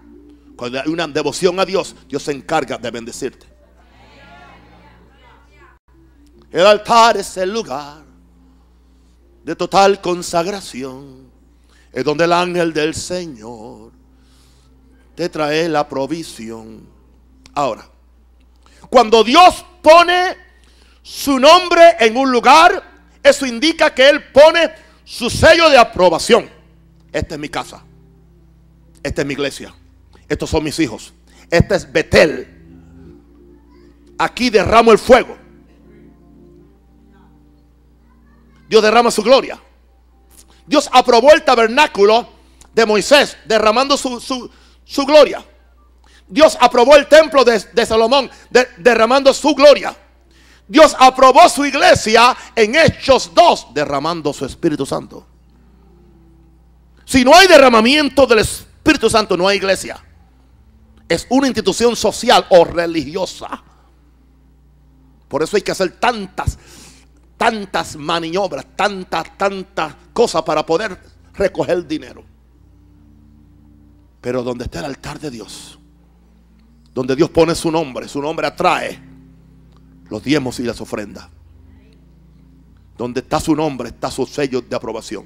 cuando hay una devoción a Dios, Dios se encarga de bendecirte. El altar es el lugar de total consagración. Es donde el ángel del Señor te trae la provisión. Ahora, cuando Dios pone su nombre en un lugar, eso indica que Él pone su sello de aprobación. Esta es mi casa. Esta es mi iglesia. Estos son mis hijos. Este es Betel. Aquí derramo el fuego. Dios derrama su gloria. Dios aprobó el tabernáculo de Moisés, derramando su, gloria. Dios aprobó el templo de, Salomón, derramando su gloria. Dios aprobó su iglesia en Hechos 2, derramando su Espíritu Santo. Si no hay derramamiento del Espíritu Santo, no hay iglesia. Es una institución social o religiosa. Por eso hay que hacer tantas, tantas maniobras, tantas, tantas cosas para poder recoger dinero. Pero donde está el altar de Dios, donde Dios pone su nombre, su nombre atrae los diezmos y las ofrendas. Donde está su nombre, está su sello de aprobación.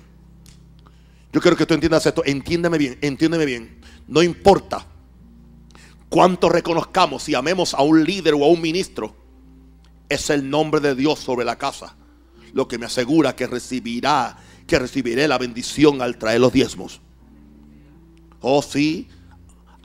Yo quiero que tú entiendas esto. Entiéndeme bien, entiéndeme bien. No importa cuánto reconozcamos y amemos a un líder o a un ministro, es el nombre de Dios sobre la casa lo que me asegura que recibirá, que recibiré la bendición al traer los diezmos. Oh sí,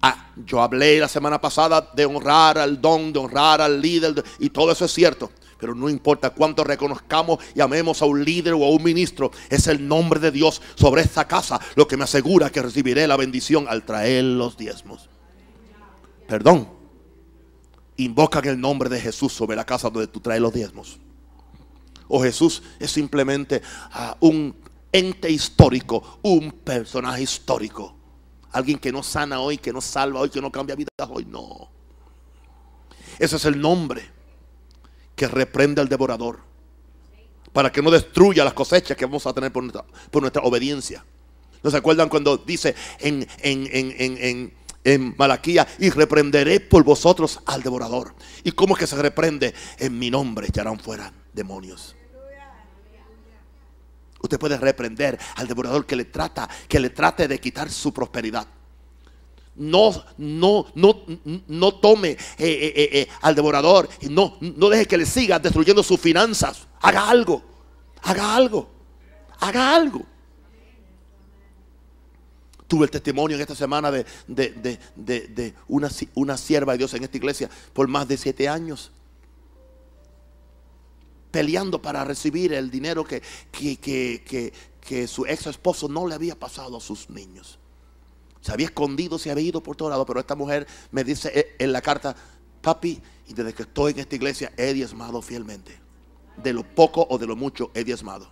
Ah, yo hablé la semana pasada de honrar al don, de honrar al líder, y todo eso es cierto. Pero no importa cuánto reconozcamos y amemos a un líder o a un ministro, es el nombre de Dios sobre esta casa lo que me asegura que recibiré la bendición al traer los diezmos. Perdón. Invocan el nombre de Jesús sobre la casa donde tú traes los diezmos. O Jesús es simplemente ah, un ente histórico, un personaje histórico Alguien que no sana hoy, que no salva hoy, que no cambia vida hoy. No. Ese es el nombre que reprende al devorador. Para que no destruya las cosechas que vamos a tener por nuestra, obediencia. ¿No se acuerdan cuando dice en, Malaquía y reprenderé por vosotros al devorador. ¿Y cómo que se reprende? En mi nombre echarán fuera demonios. Usted puede reprender al devorador que le trata, que le trate de quitar su prosperidad. No, no, no, no tome eh, eh, eh, al devorador. No, no deje que le siga destruyendo sus finanzas. Haga algo. Haga algo. Haga algo. Tuve el testimonio en esta semana de, una, una sierva de Dios en esta iglesia por más de siete años peleando para recibir el dinero que, que, su ex esposo no le había pasado a sus niños. Se había escondido, se había ido por todo lado, pero esta mujer me dice eh, en la carta, papi, y desde que estoy en esta iglesia he diezmado fielmente. De lo poco o de lo mucho he diezmado.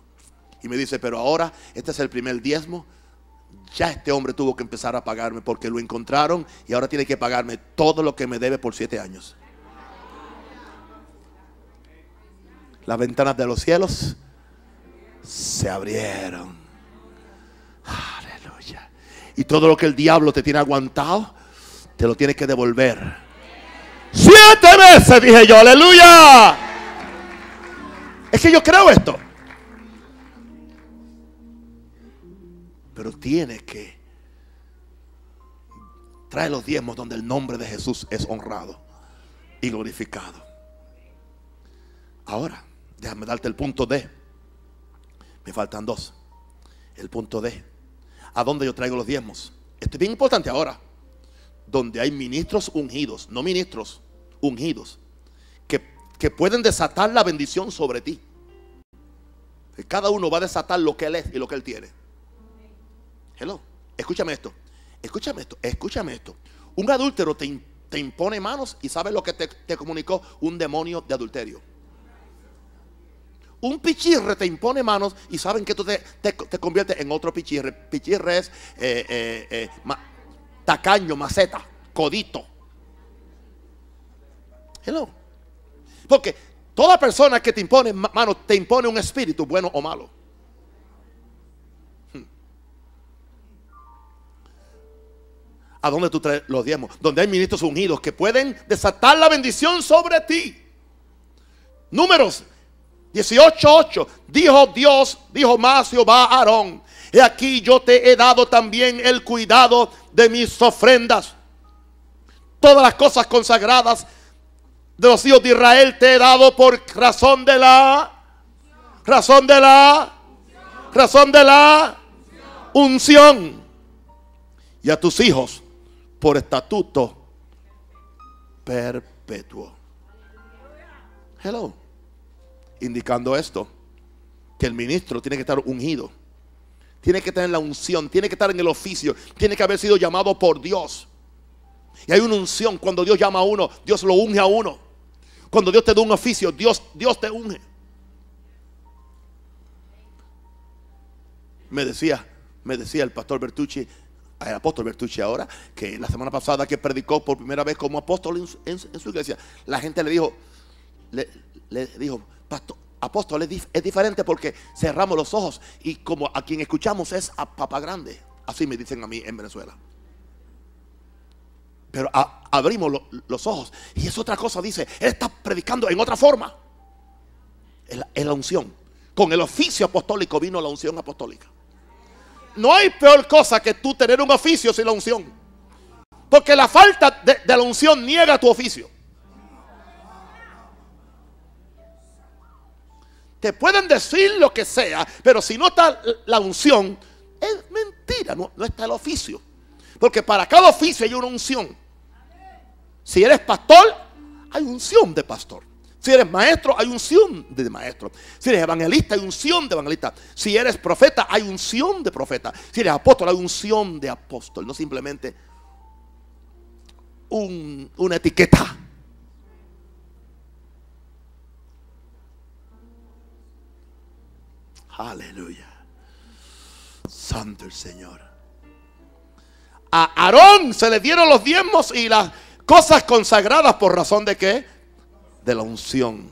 Y me dice, pero ahora este es el primer diezmo. Ya este hombre tuvo que empezar a pagarme porque lo encontraron y ahora tiene que pagarme todo lo que me debe por siete años. las ventanas de los cielos se abrieron. Aleluya. Y todo lo que el diablo te tiene aguantado, te lo tiene que devolver. Siete veces, dije yo, aleluya. Es que yo creo esto. Pero tienes que traer los diezmos donde el nombre de Jesús es honrado y glorificado. Ahora, Déjame darte el punto D. Me faltan dos. El punto D. ¿A dónde yo traigo los diezmos? Esto es bien importante ahora. Donde hay ministros ungidos, no ministros, ungidos, que, que pueden desatar la bendición sobre ti. Cada uno va a desatar lo que él es y lo que él tiene. Hello. Escúchame esto. Escúchame esto. Escúchame esto. Un adúltero te, impone manos y sabes lo que te comunicó un demonio de adulterio. Un pichirre te impone manos y saben que tú te, te, conviertes en otro pichirre. Pichirre es eh, eh, eh, tacaño, maceta, codito. Porque toda persona que te impone manos te impone un espíritu, bueno o malo. Hmm. ¿A dónde tú traes los diezmos? Donde hay ministros unidos que pueden desatar la bendición sobre ti. Números 18.8. Dijo Dios, dijo más Jehová Aarón. He aquí yo te he dado también el cuidado de mis ofrendas. Todas las cosas consagradas de los hijos de Israel te he dado por razón de la... Razón de la... Razón de la... Unción. Y a tus hijos por estatuto perpetuo. Hello indicando esto, que el ministro tiene que estar ungido, tiene que estar en la unción, tiene que estar en el oficio, tiene que haber sido llamado por Dios. Y hay una unción, cuando Dios llama a uno, Dios lo unge a uno. Cuando Dios te da un oficio, Dios, Dios te unge. Me decía, me decía el pastor Bertucci, el apóstol Bertucci ahora, que la semana pasada que predicó por primera vez como apóstol en, su iglesia, la gente le dijo, le dijo, apóstol es, diferente porque cerramos los ojos y como a quien escuchamos es a papá grande. Así me dicen a mí en Venezuela. Pero abrimos los ojos y es otra cosa, dice, él está predicando en otra forma. Es la, unción. Con el oficio apostólico vino la unción apostólica. No hay peor cosa que tú tener un oficio sin la unción. Porque la falta de la unción niega tu oficio. Te pueden decir lo que sea, pero si no está la unción, es mentira, no, está el oficio. Porque para cada oficio hay una unción. Si eres pastor, hay unción de pastor. Si eres maestro, hay unción de maestro. Si eres evangelista, hay unción de evangelista. Si eres profeta, hay unción de profeta. Si eres apóstol, hay unción de apóstol. No simplemente una etiqueta. Aleluya. Santo el Señor. A Aarón se le dieron los diezmos y las cosas consagradas por razón de qué? De la unción.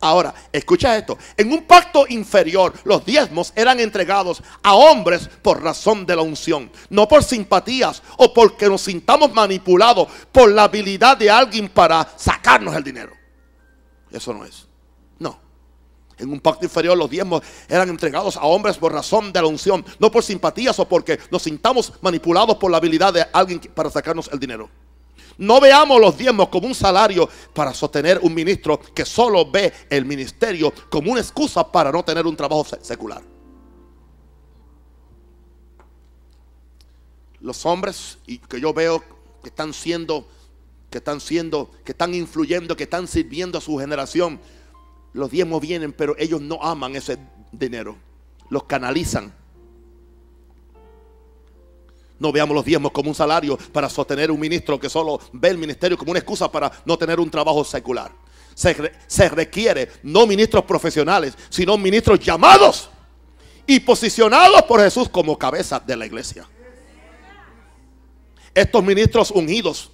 Ahora, escucha esto. En un pacto inferior, los diezmos eran entregados a hombres por razón de la unción, no por simpatías o porque nos sintamos manipulados por la habilidad de alguien para sacarnos el dinero. Eso no es. En un pacto inferior los diezmos eran entregados a hombres por razón de la unción, no por simpatías o porque nos sintamos manipulados por la habilidad de alguien para sacarnos el dinero. No veamos los diezmos como un salario para sostener un ministro que solo ve el ministerio como una excusa para no tener un trabajo secular. Los hombres que yo veo que están siendo, que están siendo, que están influyendo, que están sirviendo a su generación, los diezmos vienen, pero ellos no aman ese dinero. Los canalizan. No veamos los diezmos como un salario para sostener un ministro que solo ve el ministerio como una excusa para no tener un trabajo secular. Se, requiere no ministros profesionales, sino ministros llamados y posicionados por Jesús como cabeza de la iglesia. Estos ministros unidos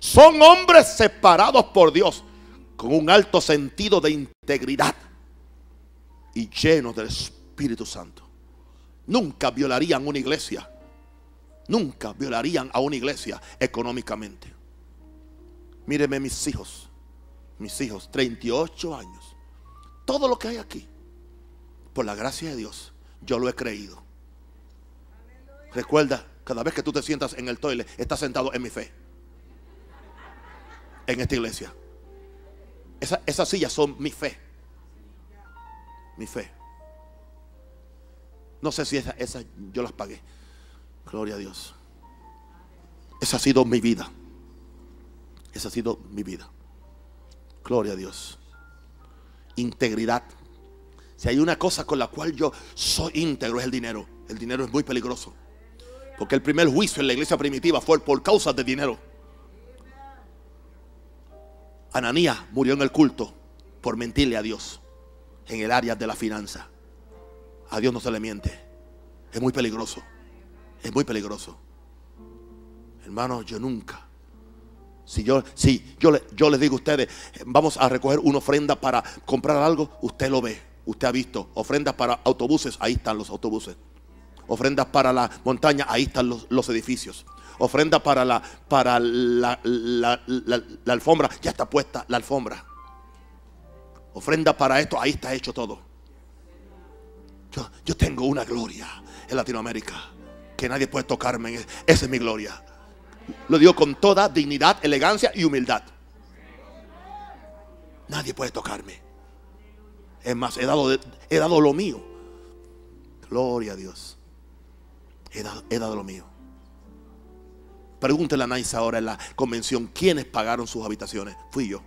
son hombres separados por Dios con un alto sentido de integridad y lleno del Espíritu Santo. Nunca violarían una iglesia. Nunca violarían a una iglesia económicamente. Míreme mis hijos, mis hijos, 38 años. Todo lo que hay aquí, por la gracia de Dios, yo lo he creído. Recuerda, cada vez que tú te sientas en el toile, estás sentado en mi fe. En esta iglesia esas sillas son mi fe. Mi fe. No sé si esas esa yo las pagué. Gloria a Dios. Esa ha sido mi vida. Esa ha sido mi vida. Gloria a Dios. Integridad. Si hay una cosa con la cual yo soy íntegro es el dinero. El dinero es muy peligroso. Porque el primer juicio en la iglesia primitiva fue por causa de dinero. Ananías murió en el culto por mentirle a Dios en el área de la finanza. A Dios no se le miente. Es muy peligroso. Es muy peligroso. Hermano, yo nunca. Si yo, yo, les digo a ustedes, vamos a recoger una ofrenda para comprar algo, usted lo ve. Usted ha visto ofrendas para autobuses, ahí están los autobuses. Ofrendas para la montaña, ahí están los edificios ofrenda para la, para la, alfombra, ya está puesta la alfombra. Ofrenda para esto, ahí está hecho todo. Yo, tengo una gloria en Latinoamérica que nadie puede tocarme. E, esa es mi gloria. Lo digo con toda dignidad, elegancia y humildad. Nadie puede tocarme. Es más, he dado, he dado lo mío. Gloria a Dios. he dado lo mío. Pregúntele a Nice ahora en la convención quiénes pagaron sus habitaciones. Fui yo,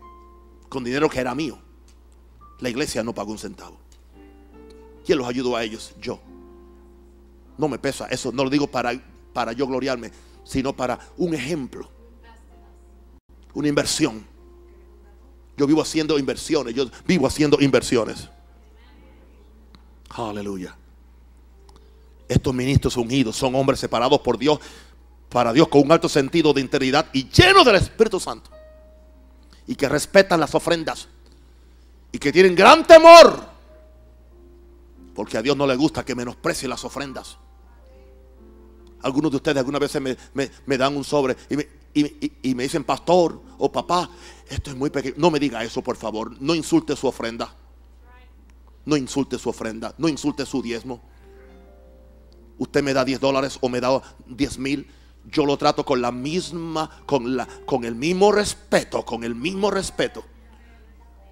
con dinero que era mío. La iglesia no pagó un centavo. ¿Quién los ayudó a ellos? Yo. No me pesa, eso no lo digo para, para yo gloriarme, sino para un ejemplo, una inversión. Yo vivo haciendo inversiones, yo vivo haciendo inversiones. Aleluya. Estos ministros ungidos son hombres separados por Dios para Dios con un alto sentido de integridad y lleno del Espíritu Santo. Y que respetan las ofrendas. Y que tienen gran temor. Porque a Dios no le gusta que menosprecie las ofrendas. Algunos de ustedes algunas veces me, dan un sobre y me, dicen, pastor o papá, esto es muy pequeño. No me diga eso, por favor. No insulte su ofrenda. No insulte su ofrenda. No insulte su diezmo. Usted me da 10 dólares o me da 10 mil yo lo trato con la misma, con, la, con el mismo respeto, con el mismo respeto,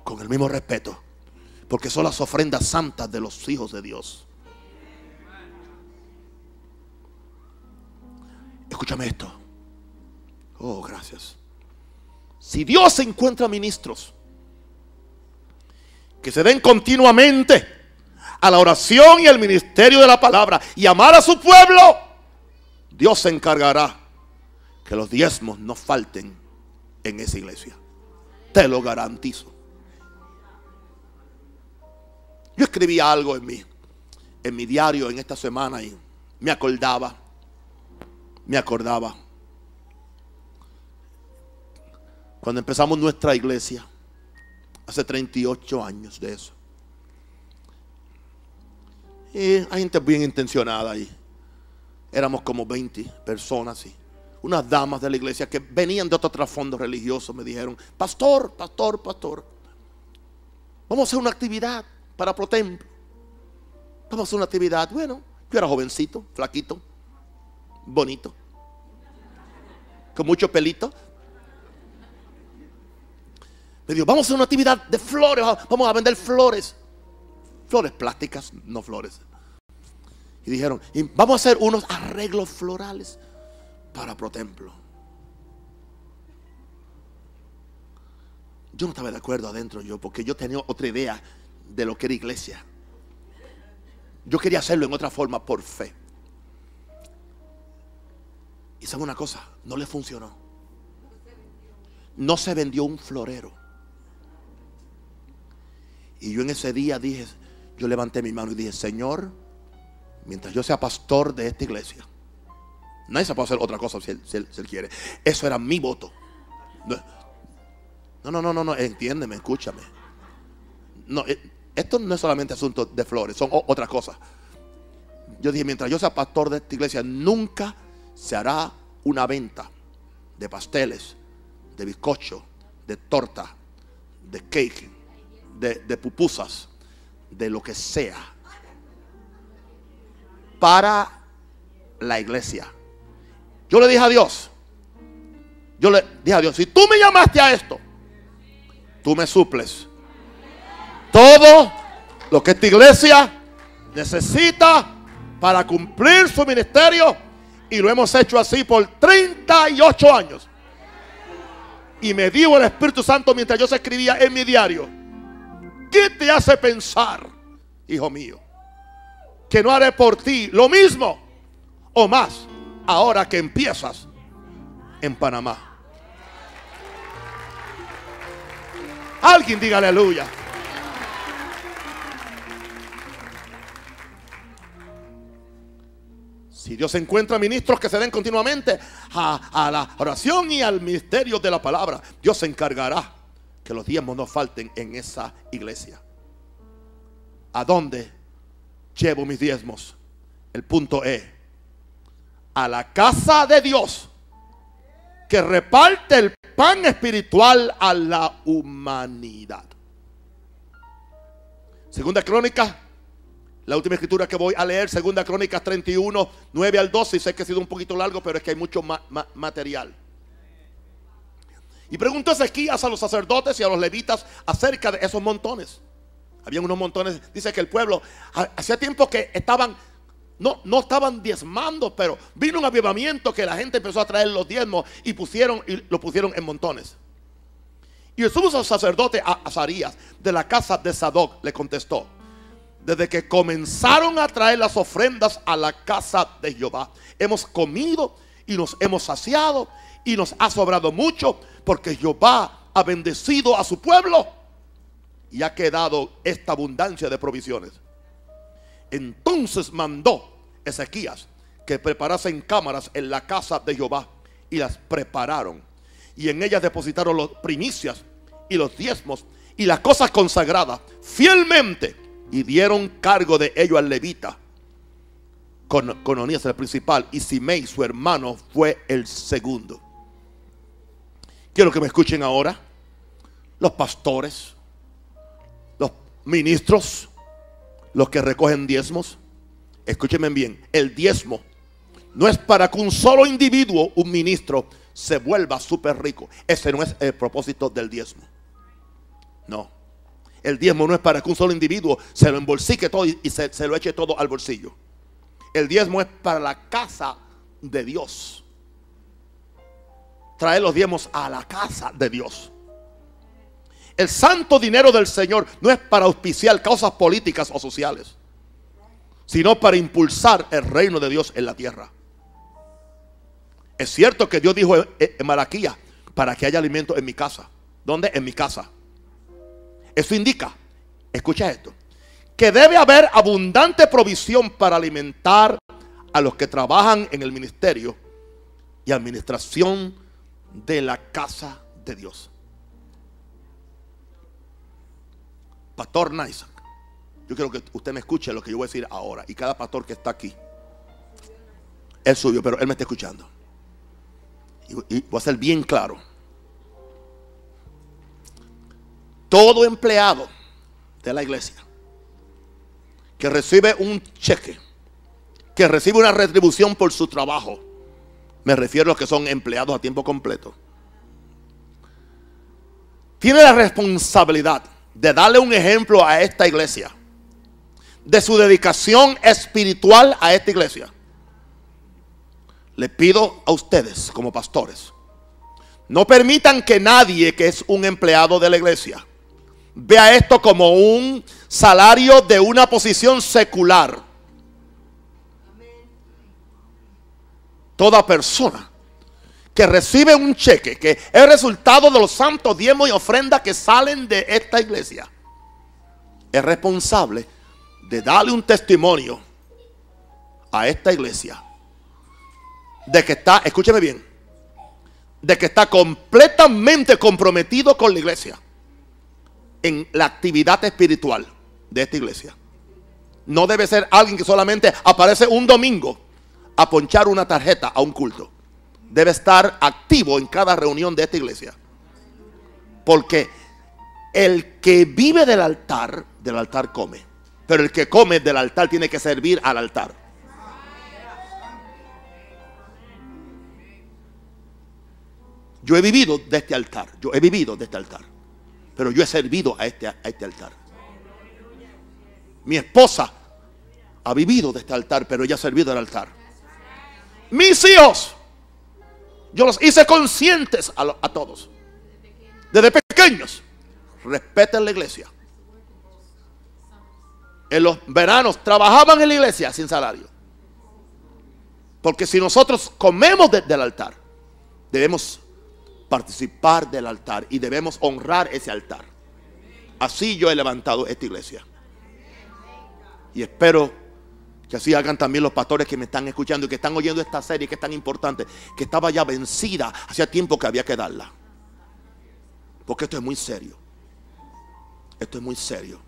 con el mismo respeto. Porque son las ofrendas santas de los hijos de Dios. Escúchame esto. Oh, gracias. Si Dios encuentra ministros que se den continuamente a la oración y al ministerio de la palabra y amar a su pueblo, Dios se encargará que los diezmos no falten en esa iglesia. Te lo garantizo. Yo escribí algo en mi, en mi diario en esta semana y me acordaba, me acordaba. Cuando empezamos nuestra iglesia, hace 38 años de eso. Y hay gente bien intencionada ahí éramos como 20 personas, sí. unas damas de la iglesia que venían de otro trasfondo religioso, me dijeron, pastor, pastor, pastor, vamos a hacer una actividad para ProTemplo. Vamos a hacer una actividad. Bueno, yo era jovencito, flaquito, bonito, con mucho pelito. Me dijo, vamos a hacer una actividad de flores, vamos a vender flores. Flores plásticas, no flores. Y dijeron, vamos a hacer unos arreglos florales para pro templo. Yo no estaba de acuerdo adentro yo, porque yo tenía otra idea de lo que era iglesia. Yo quería hacerlo en otra forma por fe. Y saben una cosa, no le funcionó. No se vendió un florero. Y yo en ese día dije, yo levanté mi mano y dije, Señor, mientras yo sea pastor de esta iglesia, nadie se puede hacer otra cosa si él, quiere. Eso era mi voto. No, no, no, no, no, entiéndeme, escúchame. No, eh, esto no es solamente asunto de flores, son otras cosas. Yo dije, mientras yo sea pastor de esta iglesia, nunca se hará una venta de pasteles, de bizcocho, de torta, de cake, de, de pupusas, de lo que sea para la iglesia. Yo le dije a Dios, yo le dije a Dios, si tú me llamaste a esto, tú me suples. Todo lo que esta iglesia necesita para cumplir su ministerio. Y lo hemos hecho así por 38 años. Y me dio el Espíritu Santo mientras yo se escribía en mi diario, ¿qué te hace pensar, hijo mío? que no haré por ti lo mismo o más ahora que empiezas en Panamá. Alguien diga aleluya. Si Dios encuentra ministros que se den continuamente a, la oración y al misterio de la palabra, Dios se encargará que los diezmos no falten en esa iglesia. ¿A dónde llevo mis diezmos. El punto E. A la casa de Dios que reparte el pan espiritual a la humanidad. Segunda crónica, la última escritura que voy a leer, Segunda crónica 31, 9 al 12. sé que ha sido un poquito largo, pero es que hay mucho material. Y preguntas aquí a los sacerdotes y a los levitas acerca de esos montones. Habían unos montones. Dice que el pueblo, hacía tiempo que estaban, no, no estaban diezmando, pero vino un avivamiento que la gente empezó a traer los diezmos y pusieron, y lo pusieron en montones. Y el sumo sacerdote Azarías de la casa de Sadoc le contestó, desde que comenzaron a traer las ofrendas a la casa de Jehová, hemos comido y nos hemos saciado y nos ha sobrado mucho porque Jehová ha bendecido a su pueblo y ha quedado esta abundancia de provisiones. Entonces mandó Ezequías que preparasen cámaras en la casa de Jehová y las prepararon. Y en ellas depositaron las primicias y los diezmos y las cosas consagradas fielmente y dieron cargo de ello al levita. Con, Cononías el principal y Simei su hermano fue el segundo. Quiero que me escuchen ahora los pastores, ministros, los que recogen diezmos. Escúchenme bien, el diezmo no es para que un solo individuo, un ministro, se vuelva súper rico. Ese no es el propósito del diezmo. No. El diezmo no es para que un solo individuo se lo embolsique todo y se, se lo eche todo al bolsillo. El diezmo es para la casa de Dios. Trae los diezmos a la casa de Dios. El santo dinero del Señor no es para auspiciar causas políticas o sociales, sino para impulsar el reino de Dios en la tierra. Es cierto que Dios dijo en Malaquía, para que haya alimento en mi casa. ¿Dónde? En mi casa. Eso indica, escucha esto, que debe haber abundante provisión para alimentar a los que trabajan en el ministerio y administración de la casa de Dios. Pastor Nice, yo quiero que usted me escuche lo que yo voy a decir ahora. Y cada pastor que está aquí, él suyo, pero él me está escuchando. Y, y voy a ser bien claro. Todo empleado de la iglesia que recibe un cheque, que recibe una retribución por su trabajo, me refiero a los que son empleados a tiempo completo, tiene la responsabilidad de darle un ejemplo a esta iglesia, de su dedicación espiritual a esta iglesia. Le pido a ustedes como pastores, no permitan que nadie que es un empleado de la iglesia vea esto como un salario de una posición secular. Toda persona que recibe un cheque que es resultado de los santos diezmos y ofrendas que salen de esta iglesia, es responsable de darle un testimonio a esta iglesia de que está, escúcheme bien, de que está completamente comprometido con la iglesia en la actividad espiritual de esta iglesia. No debe ser alguien que solamente aparece un domingo a ponchar una tarjeta a un culto debe estar activo en cada reunión de esta iglesia. Porque el que vive del altar, del altar come. Pero el que come del altar tiene que servir al altar. Yo he vivido de este altar. Yo he vivido de este altar. Pero yo he servido a este, este altar. Mi esposa ha vivido de este altar, pero ella ha servido al altar. Mis hijos yo los hice conscientes a, todos. Desde pequeños. Respeten la iglesia. En los veranos trabajaban en la iglesia sin salario. Porque si nosotros comemos del altar, debemos participar del altar y debemos honrar ese altar. Así yo he levantado esta iglesia. Y espero que así hagan también los pastores que me están escuchando y que están oyendo esta serie que es tan importante, que estaba ya vencida, hacía tiempo que había que darla. Porque esto es muy serio. Esto es muy serio.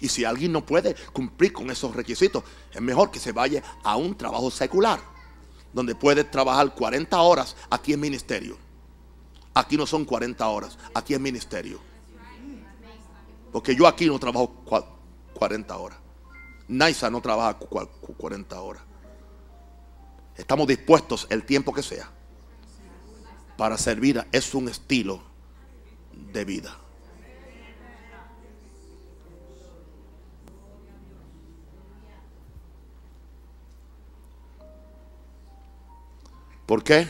Y si alguien no puede cumplir con esos requisitos, es mejor que se vaya a un trabajo secular, donde puede trabajar 40 horas. Aquí en ministerio. Aquí no son 40 horas, aquí en ministerio. Porque yo aquí no trabajo 40 horas. Naisa no trabaja 40 horas. Estamos dispuestos el tiempo que sea para servir. Es un estilo de vida. ¿Por qué?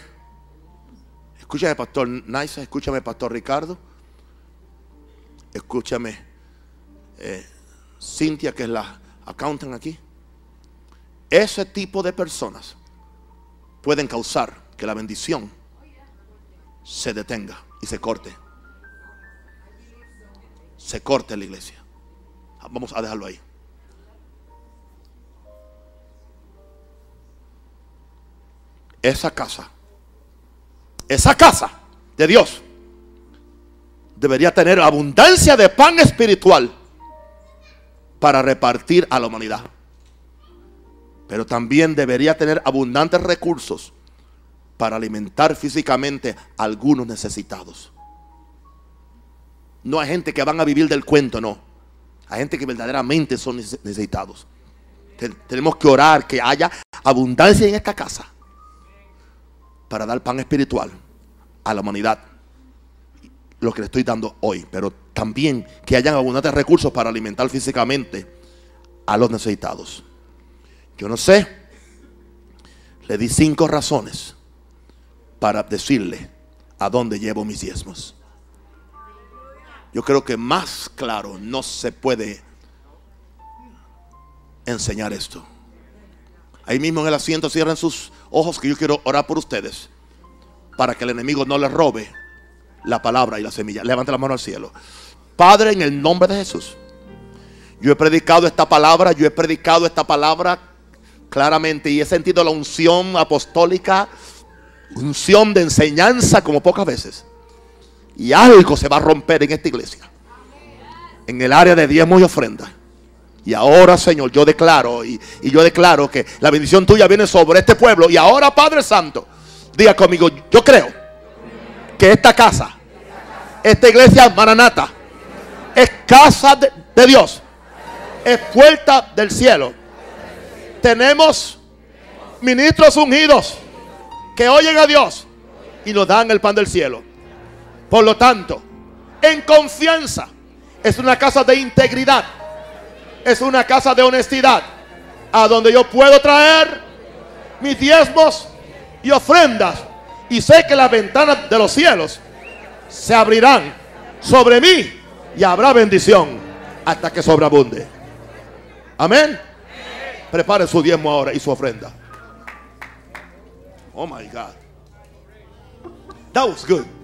Escúchame, Pastor Naisa, escúchame, Pastor Ricardo, escúchame, eh, Cintia, que es la accountan aquí. Ese tipo de personas pueden causar que la bendición se detenga y se corte. Se corte la iglesia. Vamos a dejarlo ahí. Esa casa, esa casa de Dios debería tener abundancia de pan espiritual para repartir a la humanidad. Pero también debería tener abundantes recursos para alimentar físicamente a algunos necesitados. No hay gente que van a vivir del cuento, no. Hay gente que verdaderamente son necesitados. Tenemos que orar que haya abundancia en esta casa para dar pan espiritual a la humanidad. Lo que le estoy dando hoy, pero también que hayan abundantes recursos para alimentar físicamente a los necesitados. Yo no sé, le di cinco razones para decirle a dónde llevo mis diezmos. Yo creo que más claro no se puede enseñar esto. Ahí mismo en el asiento cierren sus ojos que yo quiero orar por ustedes para que el enemigo no les robe la palabra y la semilla. Levante la mano al cielo. Padre, en el nombre de Jesús. Yo he predicado esta palabra, yo he predicado esta palabra claramente y he sentido la unción apostólica, unción de enseñanza como pocas veces. Y algo se va a romper en esta iglesia, en el área de diezmos y ofrenda. Y ahora, Señor, yo declaro y, y, yo declaro que la bendición tuya viene sobre este pueblo. Y ahora, Padre Santo, diga conmigo, yo creo esta casa, esta iglesia Maranata, es casa de, de Dios, es puerta del cielo. Tenemos ministros ungidos que oyen a Dios y nos dan el pan del cielo. Por lo tanto, en confianza, es una casa de integridad, es una casa de honestidad, a donde yo puedo traer mis diezmos y ofrendas y sé que las ventanas de los cielos se abrirán sobre mí y habrá bendición hasta que sobreabunde. Amén. Prepare su diezmo ahora y su ofrenda. Oh my God. That was good.